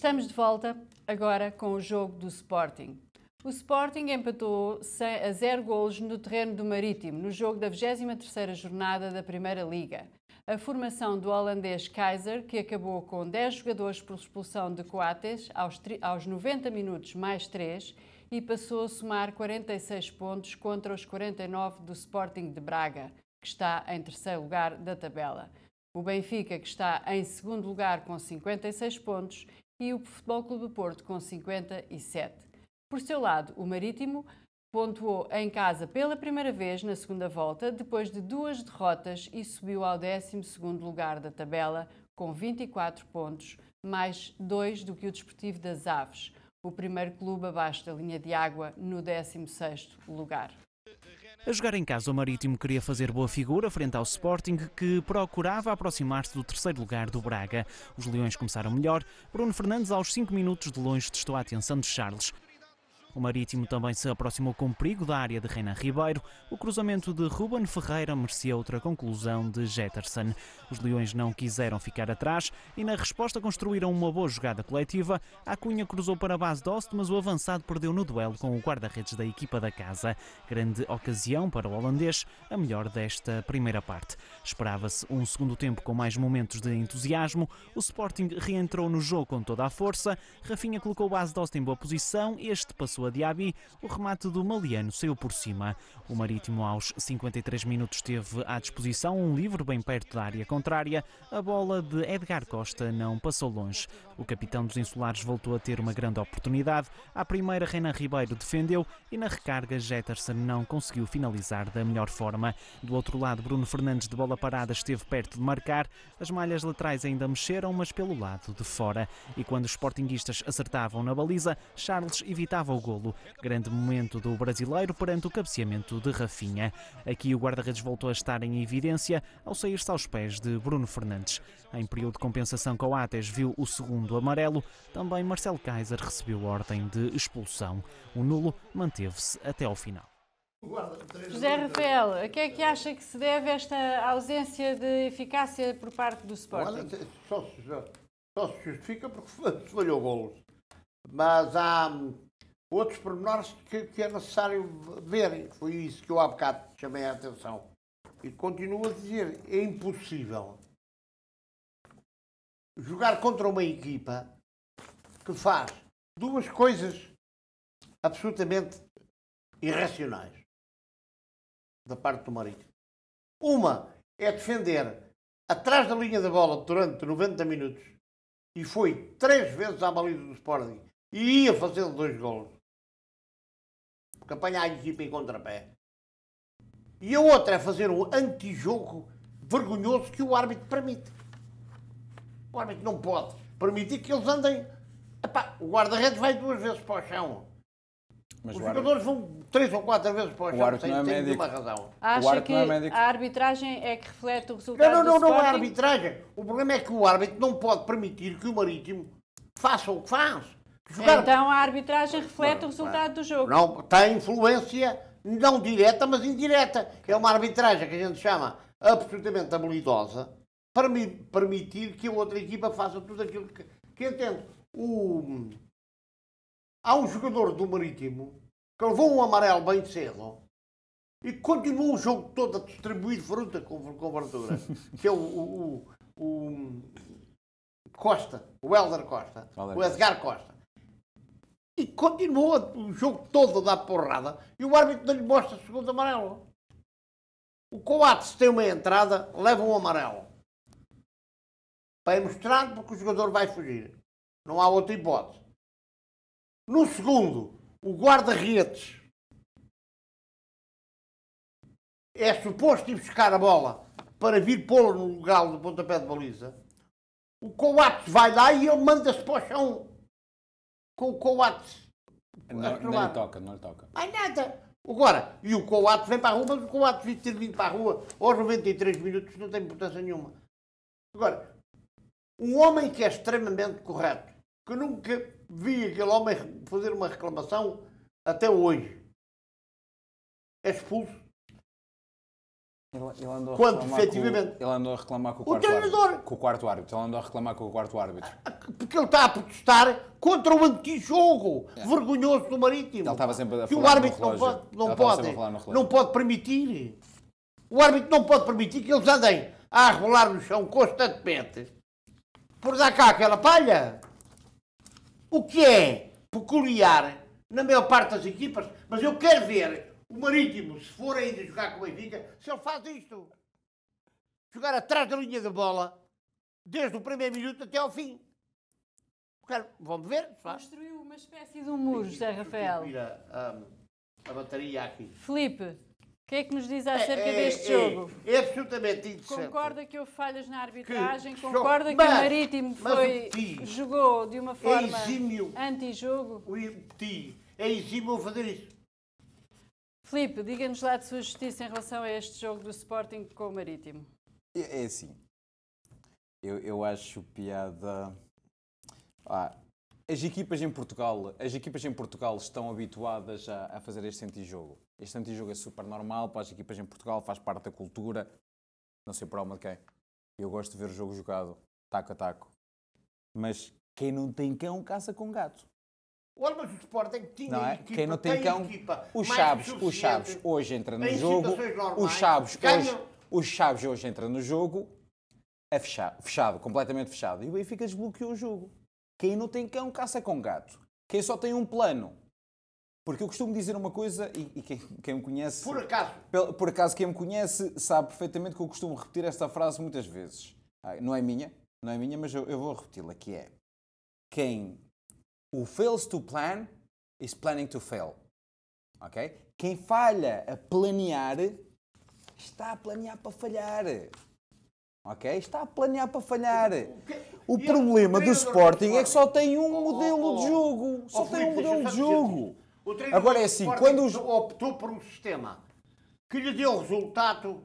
Estamos de volta agora com o jogo do Sporting. O Sporting empatou a zero golos no terreno do Marítimo, no jogo da 23ª jornada da Primeira Liga. A formação do holandês Kaiser, que acabou com 10 jogadores por expulsão de Coates aos, aos 90 minutos mais 3 e passou a somar 46 pontos contra os 49 do Sporting de Braga, que está em terceiro lugar da tabela. O Benfica, que está em segundo lugar com 56 pontos, e o Futebol Clube do Porto com 57. Por seu lado, o Marítimo pontuou em casa pela primeira vez na segunda volta, depois de duas derrotas e subiu ao 12º lugar da tabela com 24 pontos, mais dois do que o Desportivo das Aves, o primeiro clube abaixo da linha de água no 16º lugar. A jogar em casa, o Marítimo queria fazer boa figura frente ao Sporting, que procurava aproximar-se do terceiro lugar do Braga. Os Leões começaram melhor. Bruno Fernandes, aos cinco minutos de longe, testou a atenção de Charles. O Marítimo também se aproximou com perigo da área de Reina Ribeiro. O cruzamento de Ruben Ferreira merecia outra conclusão de Jetterson. Os Leões não quiseram ficar atrás e na resposta construíram uma boa jogada coletiva. A Cunha cruzou para a base de Ost, mas o avançado perdeu no duelo com o guarda-redes da equipa da casa. Grande ocasião para o holandês, a melhor desta primeira parte. Esperava-se um segundo tempo com mais momentos de entusiasmo. O Sporting reentrou no jogo com toda a força. Rafinha colocou base de Ost em boa posição. Este passou a Diaby, o remate do Maliano saiu por cima. O Marítimo, aos 53 minutos, teve à disposição um livro bem perto da área contrária. A bola de Edgar Costa não passou longe. O capitão dos Insulares voltou a ter uma grande oportunidade. À primeira, Renan Ribeiro defendeu e na recarga, Jetterson não conseguiu finalizar da melhor forma. Do outro lado, Bruno Fernandes, de bola parada, esteve perto de marcar. As malhas laterais ainda mexeram, mas pelo lado de fora. E quando os sportingistas acertavam na baliza, Charles evitava o gol golo. Grande momento do brasileiro perante o cabeceamento de Rafinha. Aqui o guarda-redes voltou a estar em evidência ao sair-se aos pés de Bruno Fernandes. Em período de compensação, Ates, viu o segundo amarelo. Também Marcelo Kaiser recebeu ordem de expulsão. O nulo manteve-se até ao final. José Rafael, o que é que acha que se deve esta ausência de eficácia por parte do Sporting? Olha, só, se, justifica porque (laughs) falhou golos. Mas há, outros pormenores que, que é necessário ver. Foi isso que eu há bocado chamei a atenção. E continuo a dizer, é impossível jogar contra uma equipa que faz duas coisas absolutamente irracionais da parte do Marítimo. Uma é defender atrás da linha da bola durante 90 minutos e foi três vezes à baliza do Sporting e ia fazendo dois golos campanha a equipa em contrapé. E a outra é fazer o antijogo vergonhoso que o árbitro permite. O árbitro não pode permitir que eles andem. Epá, o guarda-redes vai duas vezes para o chão. Mas Os jogadores árbitro... vão três ou quatro vezes para o, chão, sem, é nenhuma razão. Acha que é a arbitragem é que reflete o resultado Não, não, não, não é a arbitragem. O problema é que o árbitro não pode permitir que o marítimo faça o que faz Jogaram. Então a arbitragem reflete o resultado do jogo. Não, tem influência não direta, mas indireta. É uma arbitragem que a gente chama absolutamente habilidosa para me permitir que a outra equipa faça tudo aquilo que, que entende. O, há um jogador do Marítimo que levou um amarelo bem cedo e continuou o jogo todo a distribuir fruta com, com verdura, (laughs) que é o, o, o, o Costa, o Helder Costa, o Edgar Costa e continua o jogo todo da porrada e o árbitro não lhe mostra o segundo amarelo. O Coates tem uma entrada, leva um amarelo. Para mostrar porque o jogador vai fugir. Não há outra hipótese. No segundo, o guarda-redes é suposto ir buscar a bola para vir pô-la no lugar do pontapé de baliza. O Coates vai lá e ele manda-se para o chão com o Coates. Não, não lhe toca, não lhe toca. ai nada. Agora, e o Coates vem para a rua, mas o Coates de ter vindo para a rua aos 93 minutos não tem importância nenhuma. Agora, um homem que é extremamente correto, que nunca vi aquele homem fazer uma reclamação até hoje, é expulso ele, ele andou Quando, efetivamente. Com, ele andou a reclamar com o, o quarto treinador. árbitro. Com o quarto árbitro. Ele andou a reclamar com o quarto árbitro. Ah, ah, porque ele está a protestar contra o antijogo é. vergonhoso do Marítimo. Ele estava sempre a falar Que o árbitro não pode, não, pode, não pode permitir. O árbitro não pode permitir que eles andem a rolar no chão constantemente por dar cá aquela palha. O que é peculiar na maior parte das equipas, mas eu quero ver o Marítimo, se for ainda jogar com o Benfica, se ele faz isto, jogar atrás da linha da bola, desde o primeiro minuto até ao fim. vamos ver. Construiu uma espécie de um muro, José Rafael. A, a, a bateria aqui. Felipe, o que é que nos diz é, acerca é, é, deste é, jogo? É, absolutamente interessante. Concorda que houve falhas na arbitragem? Que, concorda que o Marítimo foi, o Petit, jogou de uma forma anti-jogo? O Petit é exímio fazer isso. Filipe, diga-nos lá de sua justiça em relação a este jogo do Sporting com o Marítimo. É, é assim, eu, eu acho piada... Ah, as equipas em Portugal, as equipas em Portugal estão habituadas a, a fazer este antijogo. Este antijogo é super normal para as equipas em Portugal, faz parte da cultura. Não sei por alma de quem. Eu gosto de ver o jogo jogado, taco a taco. Mas quem não tem cão, caça com gato. Olha, mas o Sporting tinha não é? equipa, Quem não tem, tem cão, equipa. O Chaves, o Chaves hoje entra no jogo. o Chaves, hoje, o Chaves hoje entra no jogo, é fechado, fechado, completamente fechado. E o Benfica desbloqueou o jogo. Quem não tem cão, caça com gato. Quem só tem um plano. Porque eu costumo dizer uma coisa, e, e quem, quem, me conhece. Por acaso. Por, por acaso, quem me conhece sabe perfeitamente que eu costumo repetir esta frase muitas vezes. Não é minha, não é minha, mas eu, eu vou repeti-la: que é. Quem o fails to plan is planning to fail. Ok? Quem falha a planear está a planear para falhar. Ok? Está a planear para falhar. O problema do Sporting é que só tem um oh, oh, modelo de oh. jogo. Só tem um modelo de jogo. Agora é assim, quando os... optou por um sistema que lhe deu resultado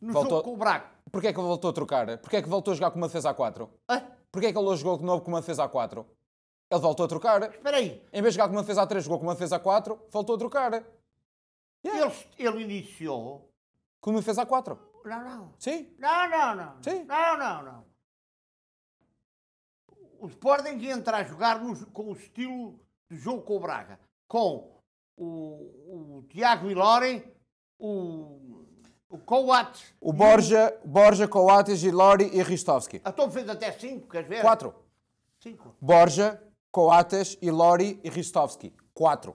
no voltou... jogo com o Braco. Porquê é que ele voltou a trocar? Porquê é que voltou a jogar com uma defesa a 4? Ah? Porquê é que ele jogou de novo com uma defesa a 4? Ele voltou a trocar. Espera aí. Em vez de jogar como uma fez a 3, jogou como uma fez a 4, voltou a trocar. Yeah. Ele, ele iniciou. Como uma fez a 4. Não, não. Sim? Não, não, não. Sim? Não, não, não. O Sporting entra a jogar no, com o estilo de jogo com o Braga. Com o, o Tiago Ilori, o, o Coates. O Borja, o... Borja Coates, Ilori e Ristovski. A Tom fez até 5, queres ver? 4. 5. Borja, Coates, Ilori e Ristovski. Quatro.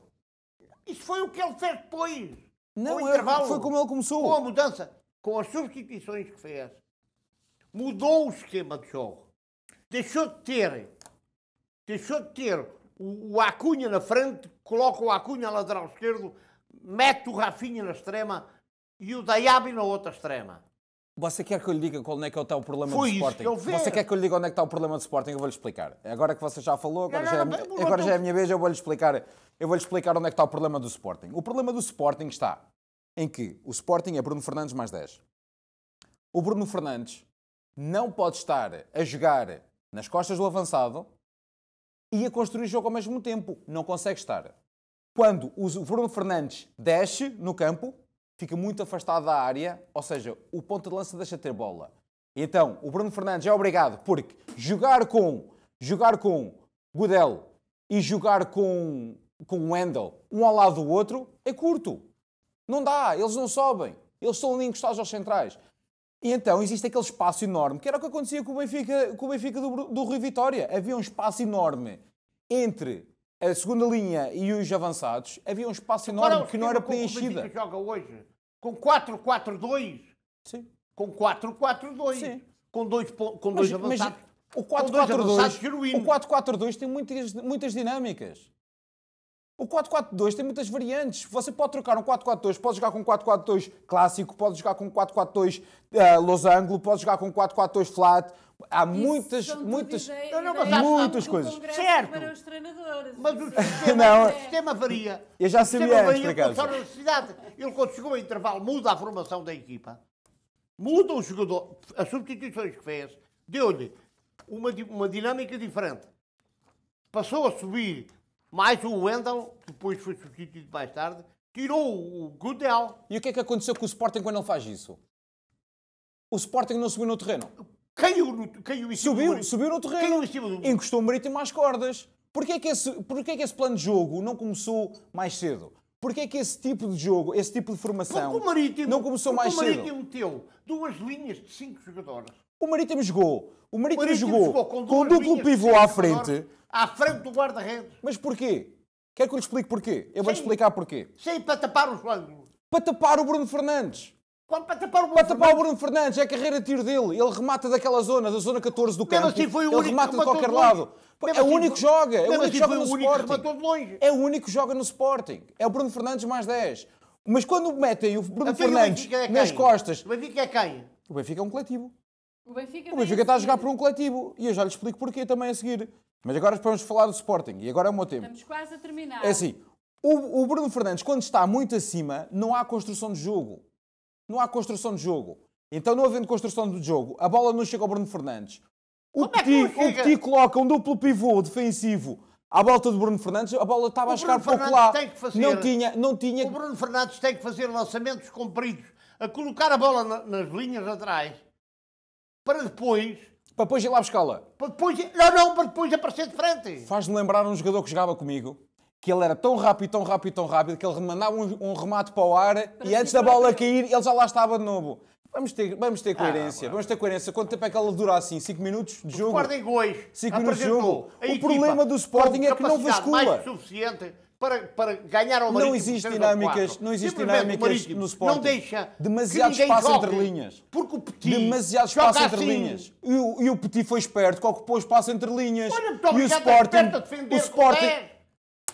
Isso foi o que ele fez depois. Não, ao é, intervalo, foi como ele começou. Com a mudança, com as substituições que fez. Mudou o esquema de jogo. Deixou de ter, deixou de ter o, o Acunha na frente, coloca o Acunha lateral esquerdo, mete o Rafinha na extrema e o Dayabi na outra extrema. Você quer que eu lhe diga qual é que é o teu problema Foi do isso Sporting? que eu Você quer que eu lhe diga onde é que está o problema do Sporting? Eu vou-lhe explicar. Agora que você já falou, agora, já, é, a minha- agora já é a minha vez, eu vou-lhe explicar. Eu vou-lhe explicar onde é que está o problema do Sporting. O problema do Sporting está em que o Sporting é Bruno Fernandes mais 10. O Bruno Fernandes não pode estar a jogar nas costas do avançado e a construir jogo ao mesmo tempo. Não consegue estar. Quando o Bruno Fernandes desce no campo, fica muito afastado da área, ou seja, o ponto de lança deixa de ter bola. Então, o Bruno Fernandes é obrigado, porque jogar com jogar com Godel e jogar com com Wendel, um ao lado do outro, é curto. Não dá, eles não sobem. Eles estão ali encostados aos centrais. E então existe aquele espaço enorme, que era o que acontecia com o Benfica, com o Benfica do, do Rui Vitória. Havia um espaço enorme entre a segunda linha e os avançados. Havia um espaço é enorme Agora, que não era preenchido. O Benfica joga hoje com 4-4-2? Sim. Com 4-4-2? Sim. Com dois, com dois mas, avançados? Mas, o 4 o 4-4-2 tem muitas, muitas dinâmicas. O 4-4-2 tem muitas variantes. Você pode trocar um 4-4-2, pode jogar com um 4-4-2 clássico, pode jogar com um 4-4-2 uh, losango, pode jogar com um 4-4-2 flat. Há muitas, muitas, não, não, mas muitas, coisas. certo. Para os treinadores. Mas o sistema, é não, o sistema varia. Eu já sabia antes, por acaso. Ele, quando chegou ao intervalo, muda a formação da equipa, muda o jogador, as substituições que fez, deu-lhe uma, uma dinâmica diferente. Passou a subir mais o Wendel, que depois foi substituído mais tarde, tirou o Goodell. E o que é que aconteceu com o Sporting quando não faz isso? O Sporting não subiu no terreno. Caiu, no, caiu em cima subiu, do Subiu no terreno. Caiu em cima do... Encostou o marítimo às cordas. Porquê é que esse, porquê é que esse plano de jogo não começou mais cedo? Porquê é que esse tipo de jogo, esse tipo de formação porque o marítimo, não começou mais cedo? o Marítimo teu duas linhas de cinco jogadores. O Marítimo jogou. O Marítimo, o marítimo jogou, jogou, com, com duplo pivô à frente. À frente do guarda-redes. Mas porquê? Quer que eu lhe explique porquê? Eu vou-lhe explicar porquê. Sim, para tapar os ângulos. Para tapar o Bruno Fernandes. Pode para tapar o Bruno, tapar Fernandes. o Bruno Fernandes, é a carreira de tiro dele. Ele remata daquela zona, da zona 14 do campo. Assim foi o ele único remata de qualquer lado. Mesmo é o assim, único que joga. É o assim, único que joga no Sporting. É o único que joga no Sporting. É o Bruno Fernandes mais 10. Mas quando metem o Bruno então, Fernandes é nas costas. O Benfica é quem? O Benfica é um coletivo. O Benfica, o Benfica está a jogar por um coletivo. E eu já lhe explico porquê também a seguir. Mas agora vamos falar do Sporting. E agora é o meu tempo. Estamos quase a terminar. É assim. o Bruno Fernandes, quando está muito acima, não há construção de jogo não há construção de jogo. Então, não havendo construção de jogo, a bola não chega ao Bruno Fernandes. O é Petit, é o Petit coloca um duplo pivô defensivo à volta do Bruno Fernandes, a bola estava a chegar pouco lá. Fazer, não tinha, não tinha... O Bruno Fernandes tem que fazer lançamentos compridos, a colocar a bola na, nas linhas atrás, para depois... Para depois ir lá buscá-la. Para depois... Não, não, para depois aparecer de frente. Faz-me lembrar um jogador que jogava comigo, que ele era tão rápido, tão rápido, tão rápido que ele mandava um, um remate para o ar para e antes da bola cair ele já lá estava de novo. Vamos ter, vamos ter ah, coerência, ah, vamos ter coerência. Quanto tempo é que ela dura assim? 5 minutos de jogo? O Sporting hoje 5 minutos de jogo. O problema do Sporting é que não vascula. mais suficiente para, para ganhar ao Marítimo. Não existe dinâmicas, não existe dinâmicas no Sporting. Não deixa demasiado espaço entre linhas. Porque o Petit demasiado espaço assim. entre linhas. E o, e o Petit foi esperto, que ocupou espaço entre linhas. Olha, e o tá Sporting, o Sporting,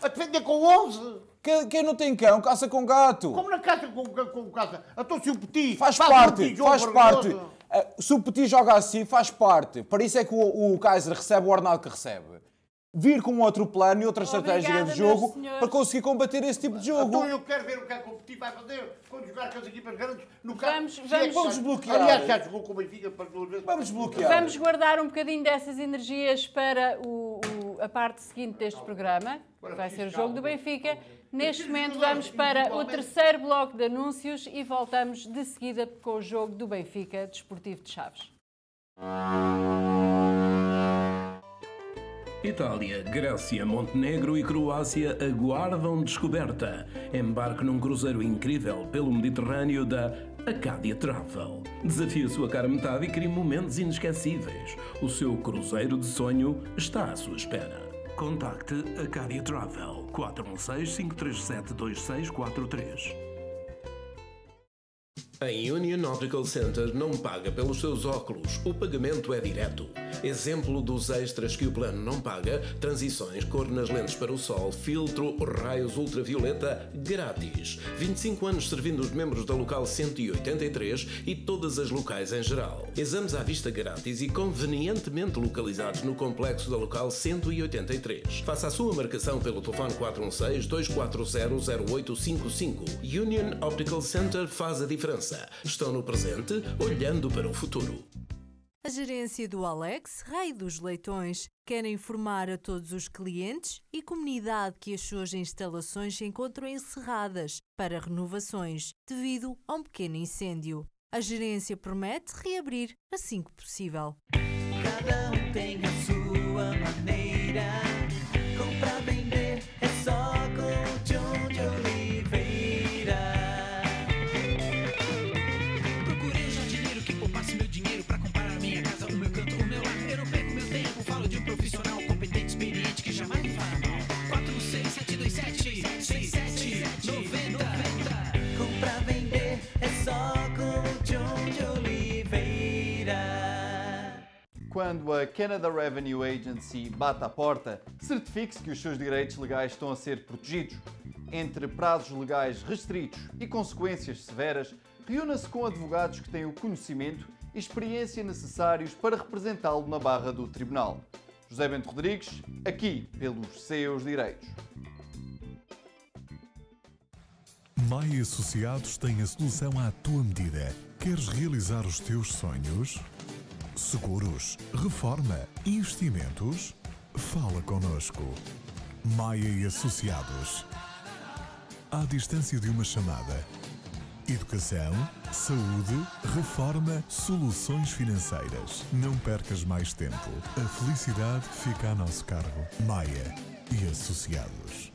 a defender com 11? Quem, quem não tem cão, caça com gato. Como na caça com, com caça? Então se o Petit faz, faz parte, um petit faz parte. Eh, se o Petit joga assim, faz parte. Para isso é que o, o Kaiser recebe o Arnaldo que recebe vir com outro plano e outra Obrigada, estratégia de jogo para conseguir combater esse tipo de jogo. Então eu quero ver o que é que o Petit vai fazer quando jogar com as equipas grandes no campo. Vamos, é vamos, vamos bloquear. Aliás, já jogou com o Benfica para duas vezes. Vamos bloquear. Vamos guardar um bocadinho dessas energias para o, o a parte seguinte deste programa, que vai ser o jogo do Benfica. Neste momento vamos para o terceiro bloco de anúncios e voltamos de seguida com o jogo do Benfica Desportivo de Chaves. Itália, Grécia, Montenegro e Croácia aguardam descoberta. Embarque num cruzeiro incrível pelo Mediterrâneo da a Travel. Desafie a sua cara metade e crie momentos inesquecíveis. O seu cruzeiro de sonho está à sua espera. Contacte a Travel 416 537 2643. A Union Optical Center não paga pelos seus óculos, o pagamento é direto exemplo dos extras que o plano não paga, transições, cor nas lentes para o sol, filtro, raios ultravioleta, grátis. 25 anos servindo os membros da local 183 e todas as locais em geral. Exames à vista grátis e convenientemente localizados no complexo da local 183. Faça a sua marcação pelo telefone 416 240 0855. Union Optical Center faz a diferença. Estão no presente, olhando para o futuro. A gerência do Alex, Rei dos Leitões, quer informar a todos os clientes e comunidade que as suas instalações se encontram encerradas para renovações devido a um pequeno incêndio. A gerência promete reabrir assim que possível. Cada um tem a sua maneira. quando a Canada Revenue Agency bate à porta, certifique-se que os seus direitos legais estão a ser protegidos. Entre prazos legais restritos e consequências severas, reúna-se com advogados que têm o conhecimento e experiência necessários para representá-lo na barra do tribunal. José Bento Rodrigues, aqui pelos seus direitos. Maia Associados tem a solução à tua medida. Queres realizar os teus sonhos? seguros, reforma, investimentos? Fala connosco. Maia e Associados. À distância de uma chamada. Educação, saúde, reforma, soluções financeiras. Não percas mais tempo. A felicidade fica a nosso cargo. Maia e Associados.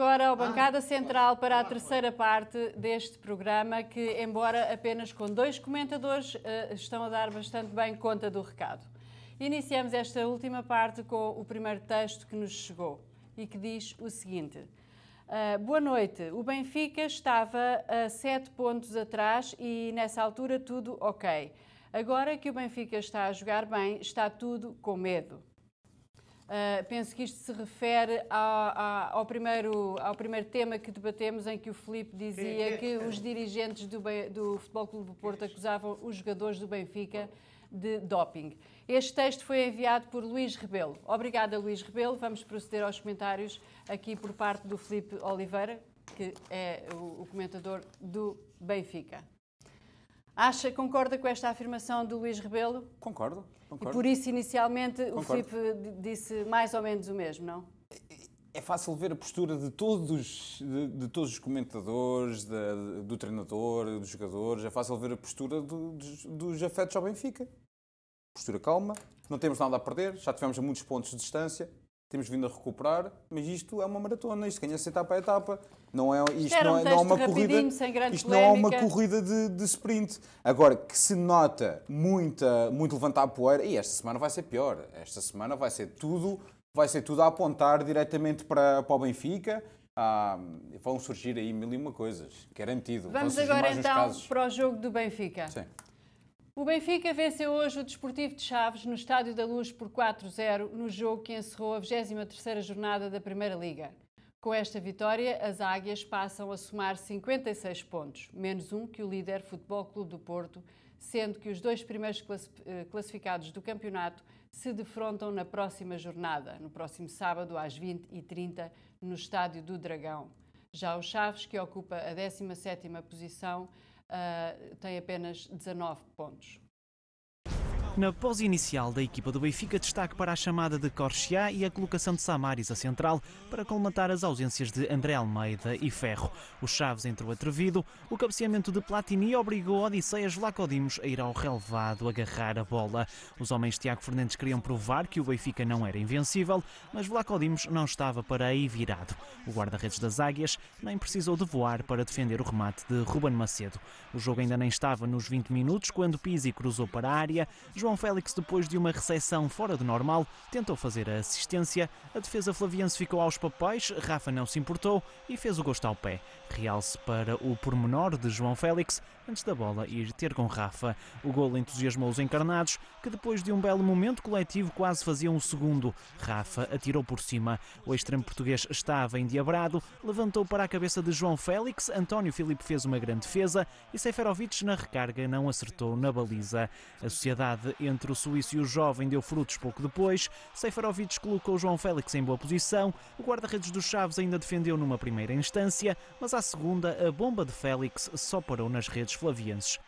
agora ao ah, Bancada Central para a terceira parte deste programa, que, embora apenas com dois comentadores, eh, estão a dar bastante bem conta do recado. Iniciamos esta última parte com o primeiro texto que nos chegou e que diz o seguinte. Uh, boa noite. O Benfica estava a sete pontos atrás e nessa altura tudo ok. Agora que o Benfica está a jogar bem, está tudo com medo. Uh, penso que isto se refere a, a, ao, primeiro, ao primeiro tema que debatemos, em que o Felipe dizia é, é. que os dirigentes do, do Futebol Clube do Porto acusavam os jogadores do Benfica de doping. Este texto foi enviado por Luís Rebelo. Obrigada, Luís Rebelo. Vamos proceder aos comentários aqui por parte do Felipe Oliveira, que é o, o comentador do Benfica. Acha, concorda com esta afirmação do Luís Rebelo? Concordo, concordo. E por isso, inicialmente, concordo. o Filipe disse mais ou menos o mesmo, não? É fácil ver a postura de todos, de, de todos os comentadores, de, do treinador, dos jogadores, é fácil ver a postura do, dos, dos afetos ao Benfica. Postura calma, não temos nada a perder, já tivemos a muitos pontos de distância, temos vindo a recuperar, mas isto é uma maratona, isto ganha-se etapa a etapa. Não é, isto não, é, não é, uma corrida, isto não é uma corrida de, de, sprint. Agora, que se nota muita, muito levantar a poeira, e esta semana vai ser pior. Esta semana vai ser tudo, vai ser tudo a apontar diretamente para, para o Benfica. Ah, vão surgir aí mil e uma coisas, garantido. Vamos agora então para o jogo do Benfica. Sim. O Benfica venceu hoje o Desportivo de Chaves no Estádio da Luz por 4-0 no jogo que encerrou a 23ª jornada da Primeira Liga. Com esta vitória, as Águias passam a somar 56 pontos, menos um que o líder Futebol Clube do Porto, sendo que os dois primeiros eh, classificados do campeonato se defrontam na próxima jornada, no próximo sábado às 20h30, no Estádio do Dragão. Já o Chaves, que ocupa a 17ª posição, eh, tem apenas 19 pontos. Na pós inicial da equipa do Benfica, destaque para a chamada de Corchia e a colocação de Samaris a central para colmatar as ausências de André Almeida e Ferro. O Chaves entrou atrevido, o cabeceamento de Platini obrigou Odisseias Lacodimos a ir ao relevado agarrar a bola. Os homens Tiago Fernandes queriam provar que o Benfica não era invencível, mas Vlacodimos não estava para aí virado. O guarda-redes das Águias nem precisou de voar para defender o remate de Ruben Macedo. O jogo ainda nem estava nos 20 minutos quando Pizzi cruzou para a área. João João Félix, depois de uma recepção fora do normal, tentou fazer a assistência. A defesa flaviense ficou aos papéis, Rafa não se importou e fez o gosto ao pé. Realce para o pormenor de João Félix antes da bola ir ter com Rafa. O gol entusiasmou os encarnados, que depois de um belo momento coletivo quase faziam o segundo. Rafa atirou por cima. O extremo português estava endiabrado, levantou para a cabeça de João Félix, António Filipe fez uma grande defesa e Seferovic na recarga não acertou na baliza. A sociedade entre o suíço e o jovem deu frutos pouco depois. Seifarovic colocou João Félix em boa posição. O guarda-redes dos Chaves ainda defendeu numa primeira instância, mas à segunda a bomba de Félix só parou nas redes flavienses.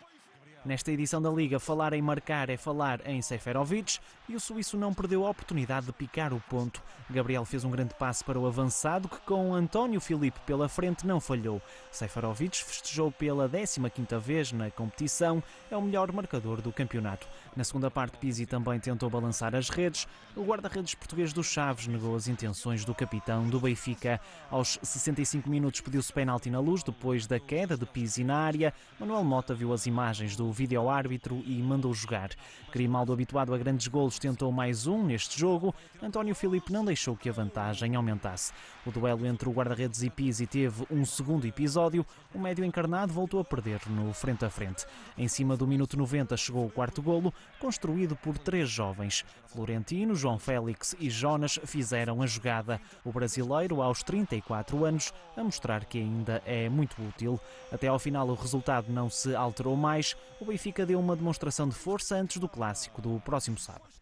Nesta edição da Liga, falar em marcar é falar em Seferovic e o suíço não perdeu a oportunidade de picar o ponto. Gabriel fez um grande passe para o avançado que, com António Filipe pela frente, não falhou. Seferovic festejou pela 15 vez na competição, é o melhor marcador do campeonato. Na segunda parte, Pizzi também tentou balançar as redes. O guarda-redes português do Chaves negou as intenções do capitão do Benfica. Aos 65 minutos pediu-se penalti na luz depois da queda de Pizzi na área. Manuel Mota viu as imagens do do vídeo-árbitro e mandou jogar. Grimaldo, habituado a grandes golos, tentou mais um neste jogo. António Filipe não deixou que a vantagem aumentasse. O duelo entre o guarda-redes e Pizzi teve um segundo episódio. O médio encarnado voltou a perder no frente a frente. Em cima do minuto 90 chegou o quarto golo, construído por três jovens. Florentino, João Félix e Jonas fizeram a jogada. O brasileiro, aos 34 anos, a mostrar que ainda é muito útil. Até ao final o resultado não se alterou mais o Benfica deu uma demonstração de força antes do clássico do próximo sábado.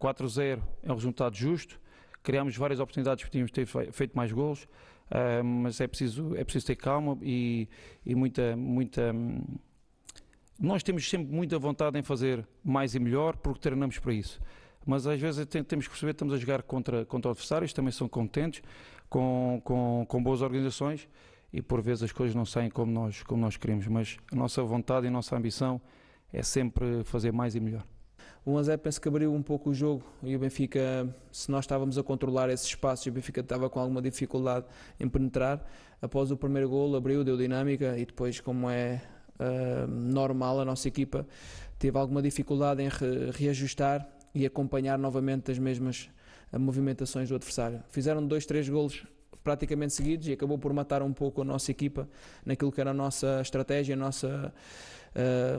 4-0 é um resultado justo. Criámos várias oportunidades, podíamos ter feito mais gols, eh, mas é preciso, é preciso ter calma e, e muita, muita. Hum, nós temos sempre muita vontade em fazer mais e melhor porque treinamos para isso mas às vezes temos que perceber que estamos a jogar contra, contra adversários, também são contentes, com, com, com boas organizações e por vezes as coisas não saem como nós, como nós queremos, mas a nossa vontade e a nossa ambição é sempre fazer mais e melhor. O 1 a 0 penso que abriu um pouco o jogo e o Benfica, se nós estávamos a controlar esses espaços o Benfica estava com alguma dificuldade em penetrar, após o primeiro gol abriu, deu dinâmica e depois, como é uh, normal, a nossa equipa teve alguma dificuldade em re reajustar e acompanhar novamente as mesmas ah, movimentações do adversário. Fizeram dois, três golos praticamente seguidos e acabou por matar um pouco a nossa equipa naquilo que era a nossa estratégia, a nossa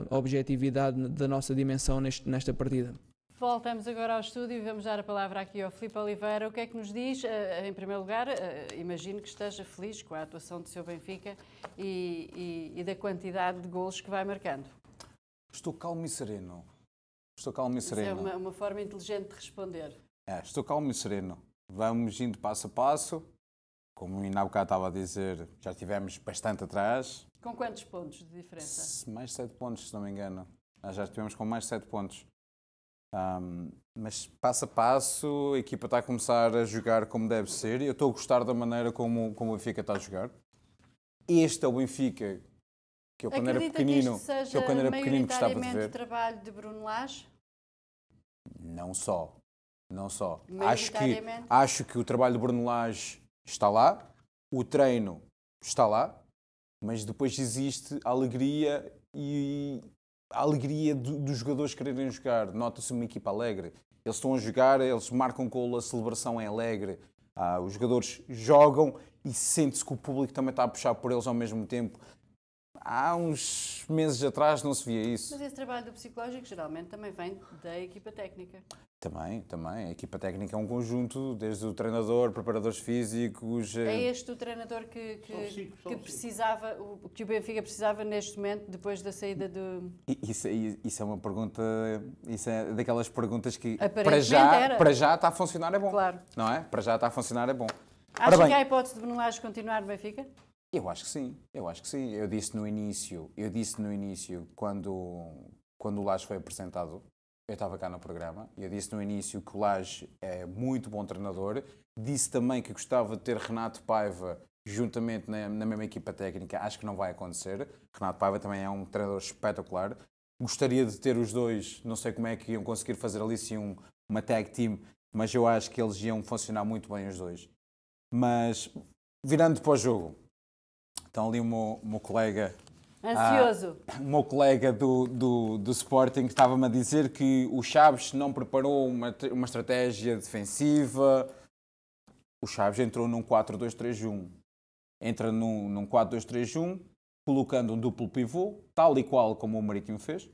uh, objetividade da nossa dimensão neste, nesta partida. Voltamos agora ao estúdio e vamos dar a palavra aqui ao Filipe Oliveira. O que é que nos diz? Eh, eh, em primeiro lugar, imagino que esteja feliz com a atuação do seu Benfica e, e, e da quantidade de golos que vai marcando. Estou calmo e sereno. Estou calmo e sereno. Isso é uma, uma forma inteligente de responder. É, estou calmo e sereno. Vamos indo passo a passo. Como ainda há bocado estava a dizer, já estivemos bastante atrás. Com quantos pontos de diferença? Mais 7 pontos, se não me engano. Ah, já estivemos com mais 7 pontos. Um, mas passo a passo, a equipa está a começar a jogar como deve ser eu estou a gostar da maneira como, como o Benfica está a jogar. Este é o Benfica que eu quando Acredita era pequenino, que, que eu quando era pequenino gostava de ver. trabalho de Bruno Lage? Não só. Não só. Acho que acho que o trabalho de Bruno Lage está lá, o treino está lá, mas depois existe a alegria e a alegria do, dos jogadores quererem jogar. Nota-se uma equipa alegre. Eles estão a jogar, eles marcam gol, a celebração é alegre. Ah, os jogadores jogam e sente-se que o público também está a puxar por eles ao mesmo tempo. Há uns meses atrás não se via isso. Mas esse trabalho do psicológico geralmente também vem da equipa técnica. Também, também. A equipa técnica é um conjunto, desde o treinador, preparadores físicos. Eh, é este o treinador que, que, cinco, que precisava, o que o Benfica precisava neste momento, depois da saída do. Isso, isso é uma pergunta, isso é daquelas perguntas que para já, para já está a funcionar é bom. Claro. Não é? Para já está a funcionar é bom. Acha que há hipótese de Bruno continuar no Benfica? Eu acho que sim, eu acho que sim. Eu disse no início, eu disse no início, quando, quando o Lage foi apresentado, eu estava cá no programa, eu disse no início que o Lage é muito bom treinador, disse também que gostava de ter Renato Paiva juntamente na, na mesma equipa técnica, acho que não vai acontecer. Renato Paiva também é um treinador espetacular. Gostaria de ter os dois, não sei como é que iam conseguir fazer ali sim um, uma tag team, mas eu acho que eles iam funcionar muito bem os dois. Mas, virando para o jogo, então ali o meu, meu colega... Ansioso. Ah, o meu colega do, do, do Sporting estava-me a dizer que o Chaves não preparou uma, uma estratégia defensiva. O Chaves entrou num 4-2-3-1. Entra num, num 4-2-3-1, colocando um duplo pivô, tal e qual como o Marítimo fez.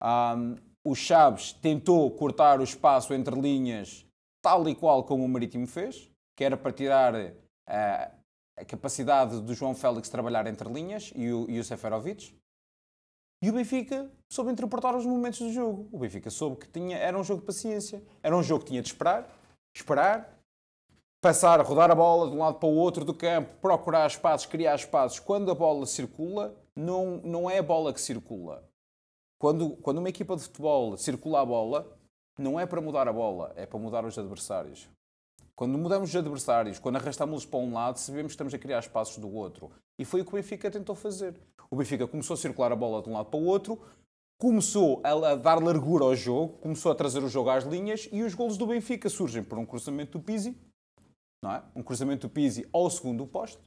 Ah, o Chaves tentou cortar o espaço entre linhas, tal e qual como o Marítimo fez, que era para tirar ah, a capacidade do João Félix trabalhar entre linhas e o, e o Seferovic. E o Benfica soube interpretar os momentos do jogo. O Benfica soube que tinha, era um jogo de paciência. Era um jogo que tinha de esperar, esperar, passar, rodar a bola de um lado para o outro do campo, procurar espaços, criar espaços. Quando a bola circula, não, não é a bola que circula. Quando, quando uma equipa de futebol circula a bola, não é para mudar a bola, é para mudar os adversários. Quando mudamos os adversários, quando arrastamos-los para um lado, sabemos que estamos a criar espaços do outro. E foi o que o Benfica tentou fazer. O Benfica começou a circular a bola de um lado para o outro, começou a dar largura ao jogo, começou a trazer o jogo às linhas e os golos do Benfica surgem por um cruzamento do Pizzi, não é? Um cruzamento do Pizzi ao segundo posto,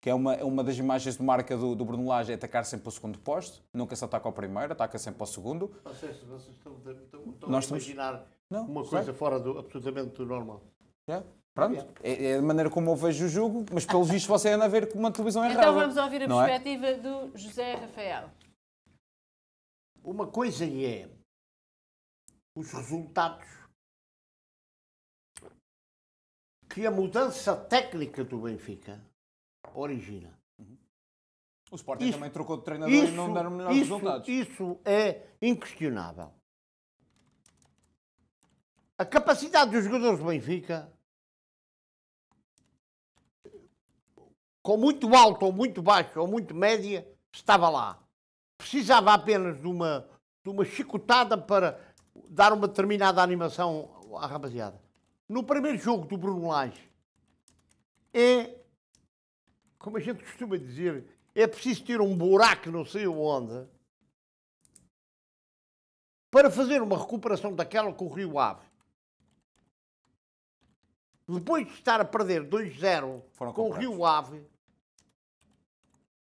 que é uma, é uma das imagens de marca do, do Bruno Lage, é atacar sempre ao segundo posto, nunca se ataca ao primeiro, ataca sempre ao segundo. Vocês, vocês estão, estão, estão Nós a imaginar estamos... não, uma coisa certo? fora do absolutamente do normal. Yeah. É? Pronto, é, é a maneira como eu vejo o jogo, mas pelo (laughs) visto você anda a ver com uma televisão errada. É então vamos ouvir a é? perspectiva é? do José Rafael. Uma coisa é os resultados que a mudança técnica do Benfica origina. Uhum. O Sporting isso, também trocou de treinador isso, e não deram melhores isso, resultados. Isso é inquestionável. A capacidade dos jogadores do Benfica com muito alto ou muito baixo ou muito média, estava lá. Precisava apenas de uma, de uma chicotada para dar uma determinada animação à rapaziada. No primeiro jogo do Bruno Lage, é, como a gente costuma dizer, é preciso ter um buraco não sei onde para fazer uma recuperação daquela com o Rio Ave. Depois de estar a perder 2-0 com o Rio Ave,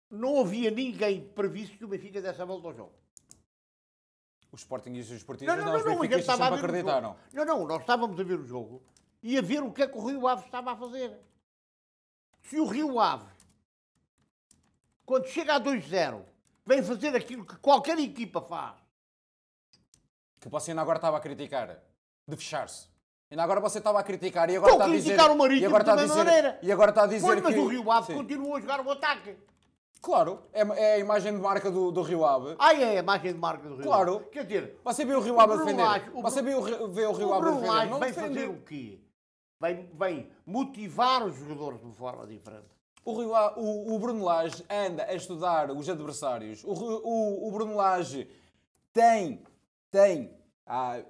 não havia ninguém previsto que o Benfica desse a volta ao jogo. Os Sportingistas e os Sportingistas não, não, não, não, não, não estava acreditaram. Não, não, nós estávamos a ver o jogo e a ver o que é que o Rio Ave estava a fazer. Se o Rio Ave, quando chega a 2-0, vem fazer aquilo que qualquer equipa faz. Que você ainda agora estava a criticar, de fechar-se. Ainda agora você estava a criticar e agora Estou está a criticar dizer, o Marítimo e agora está a dizer, maneira. E agora está a dizer pois, que... mas o Rio Ave Sim. a jogar o ataque. Claro, é, é, a imagem de marca do, do Rio Ave. Ah, é, é a imagem de marca do Rio claro. Ave. Claro. Quer dizer, você viu o Rio Ave defender. o você viu, vê o Rio o Ave Bruno defender. vai não vem defender. fazer o quê? Vem, vem motivar os jogadores de uma forma diferente. O, Rio o, o Bruno Lage anda a estudar os adversários. O, o, o Bruno Lage tem, tem, ah,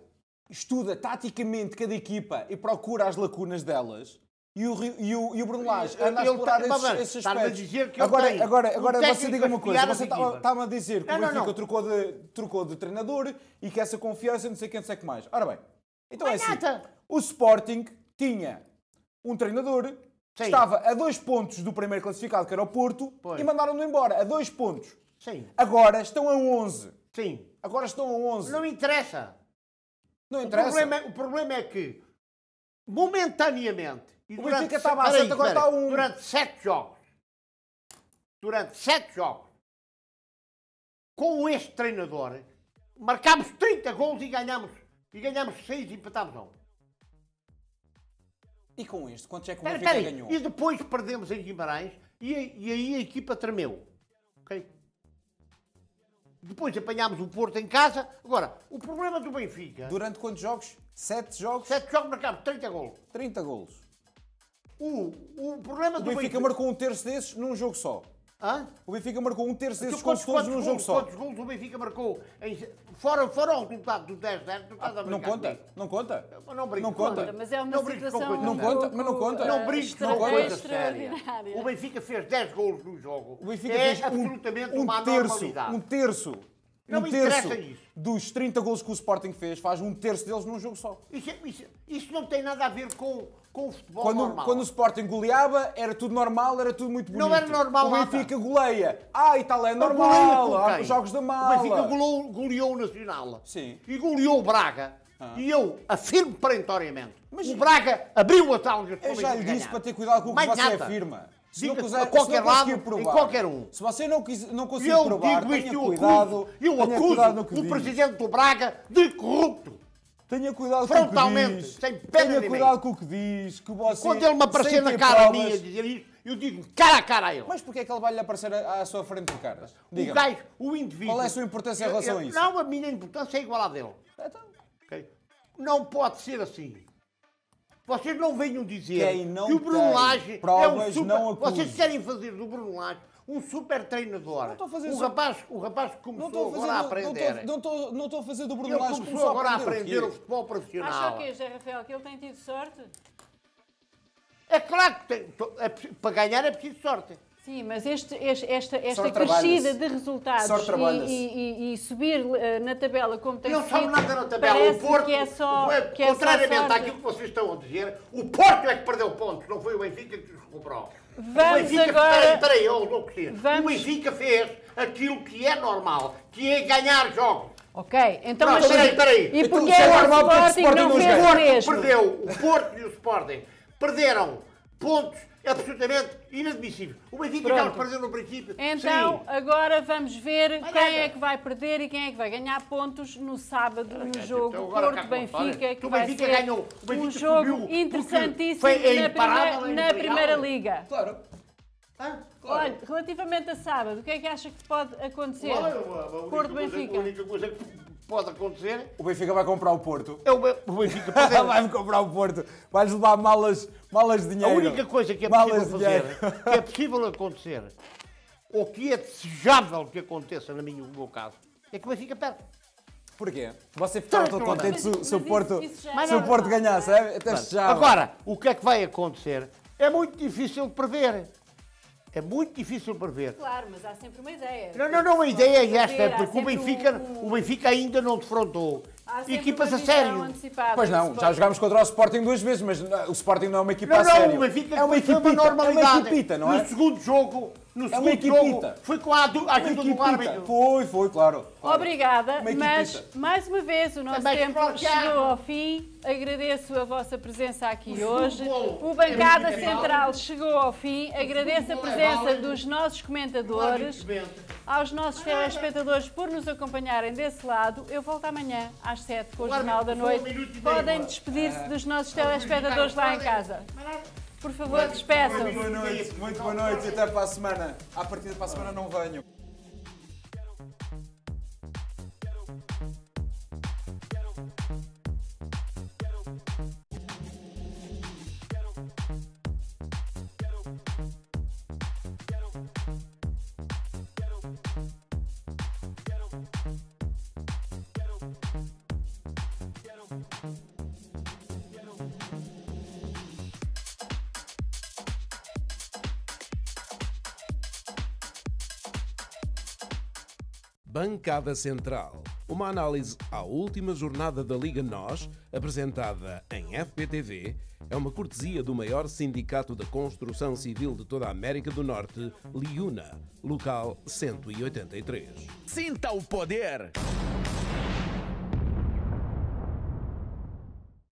estuda taticamente cada equipa e procura as lacunas delas e o, e o, e o Bruno Lage anda a explorar tá, esses, esses aspectos. Agora, agora, agora você diga uma coisa, você tá-, está-me a dizer que não, o Benfica Trocou, de, trocou de treinador e que essa confiança não sei quem, não sei que mais. Ora bem, então é, é assim, o Sporting tinha um treinador que estava a dois pontos do primeiro classificado, que era o Porto, pois. e mandaram-no embora, a dois pontos. Sim. Agora estão a 11. Sim. Agora estão a 11. Não interessa. Não interessa. O problema, é, o problema é que, momentaneamente, e o Benfica estava a 7, agora está um. Durante sete jogos. Durante sete jogos. Com este treinador, marcámos 30 gols e ganhámos, e ganhámos 6 e empatámos 1. E com este, quantos é que o Benfica pera, ganhou? E depois perdemos em Guimarães e, e aí a equipa tremeu. Ok? Depois apanhámos o Porto em casa. Agora, o problema do Benfica. Durante quantos jogos? Sete jogos? Sete jogos marcámos 30 golos. 30 golos. O, o problema o do Benfica, O Benfica marcou um terço desses num jogo só. Hã? O Benfica marcou um terço desses gols então todos num jogo só. Quantos gols o Benfica marcou? Em, fora, fora o resultado do 10 10 tu estás a ah, brincar Não conta, não conta. não brinco. Não conta. Mas é uma não situação não conta, mas não conta. Não brinco, não conta. Séria. O Benfica fez 10 gols num jogo. O Benfica é fez absolutamente um, um uma terço, normalidade. Um terço não um terço isso. dos 30 gols que o Sporting fez, faz um terço deles num jogo só. Isso, é- isso, é- isso não tem nada a ver com, com o futebol quando, normal. Quando o Sporting goleava, era tudo normal, era tudo muito bonito. Não era normal. O Benfica goleia. Ah, e tal, é normal. Há jogos da mala. O Benfica goleou, goleou o Nacional. Sim. E goleou o Braga. Ah. E eu afirmo perentoriamente. Mas o Braga abriu a tal... Eu já lhe disse para ter cuidado com o que você nada. afirma. Se diga quiser, a qualquer lado, provar, em qualquer um. Se você não, quis, não conseguir eu provar, digo isto, tenha cuidado. Eu acuso o presidente do Braga de corrupto. Tenha cuidado Frontalmente, com o que diz. sem pena Tenha cuidado com o que diz. Que você, Quando ele me aparecer na cara provas, minha dizer isso eu digo cara a cara a ele. Mas porquê é que ele vai lhe aparecer à, à sua frente de caras? O gajo, o indivíduo. Qual é a sua importância eu, em relação eu, a isso? Não, a minha importância é igual à dele. Então. Okay. Não pode ser assim. Vocês não venham dizer que o Bruno é um super... Vocês querem fazer do Bruno um super treinador. o, só... rapaz, o rapaz que começou agora a aprender. Não estou não estou a fazer do Bruno Ele começou agora a aprender o futebol profissional. Acha o quê, José Rafael? Que ele tem tido sorte? É claro que tem. Então, é para ganhar é preciso sorte. Sim, mas este, este, esta, esta crescida de resultados e, e, e, subir eh, na tabela como tem não sido... Não sabe nada na tabela. O Porto, que é só, é que é contrariamente só àquilo que vocês estão a dizer, o Porto é que perdeu pontos, não foi o Benfica que os comprou. Vamos o Benfica, agora... Peraí, peraí, Vamos... O Benfica fez aquilo que é normal, que é ganhar jogos. Ok, então... Não, mas espera aí. E porque é normal o Sporting, Sporting não fez o mesmo? Perdeu, o Porto e o Sporting perderam pontos é absolutamente inadmissível. O Benfica de perder no princípio. Então, Sim. agora vamos ver Mas quem é, é que vai perder e quem é que vai ganhar pontos no sábado no jogo então Porto-Benfica, que o vai Benfica ser ganhou. O Benfica um jogo interessantíssimo na, primeira, na primeira Liga. Claro. Claro. Olha, relativamente a sábado, o que é que acha que pode acontecer? Claro, Porto-Benfica. É a única coisa que pode acontecer. O Benfica vai comprar o Porto. É o, o Benfica (laughs) vai comprar o Porto. Vais levar malas, malas de dinheiro. A única coisa que é malas possível fazer, que é possível acontecer, ou que é desejável que aconteça, no meu caso, é que o Benfica perde. Porquê? Você ficava todo contente se, se, é o Porto, se o Porto ganhasse, é? até Agora, o que é que vai acontecer é muito difícil de prever. É muito difícil prever. Claro, mas há sempre uma ideia. Não, não, não, a ideia é esta, porque o Benfica, um... o Benfica ainda não defrontou equipas a sério. Pois não, já jogámos contra o Sporting duas vezes, mas o Sporting não é uma equipa não, a não, sério. Não, o Benfica é uma equipa normalidade. É uma equipita, não é? No segundo jogo no é uma equipita. Foi com a, do, a do árbitro. Foi, foi, claro. claro. Obrigada, mas mais uma vez o nosso tempo chegou ao fim. Agradeço a vossa presença aqui o hoje. É o Bancada é Central chegou ao fim. Agradeço a é presença dos nossos comentadores, aos nossos telespectadores por nos acompanharem desse lado. Eu volto amanhã às 7 com o Jornal da Noite. Podem despedir-se ah. dos nossos telespectadores lá em casa. Por favor, despeçam-se. Muito boa noite, muito boa noite e até para a semana. À partida para a semana não venho. Bancada Central. Uma análise à última jornada da Liga Nós, apresentada em FPTV, é uma cortesia do maior sindicato da construção civil de toda a América do Norte, Liuna, local 183. Sinta o poder!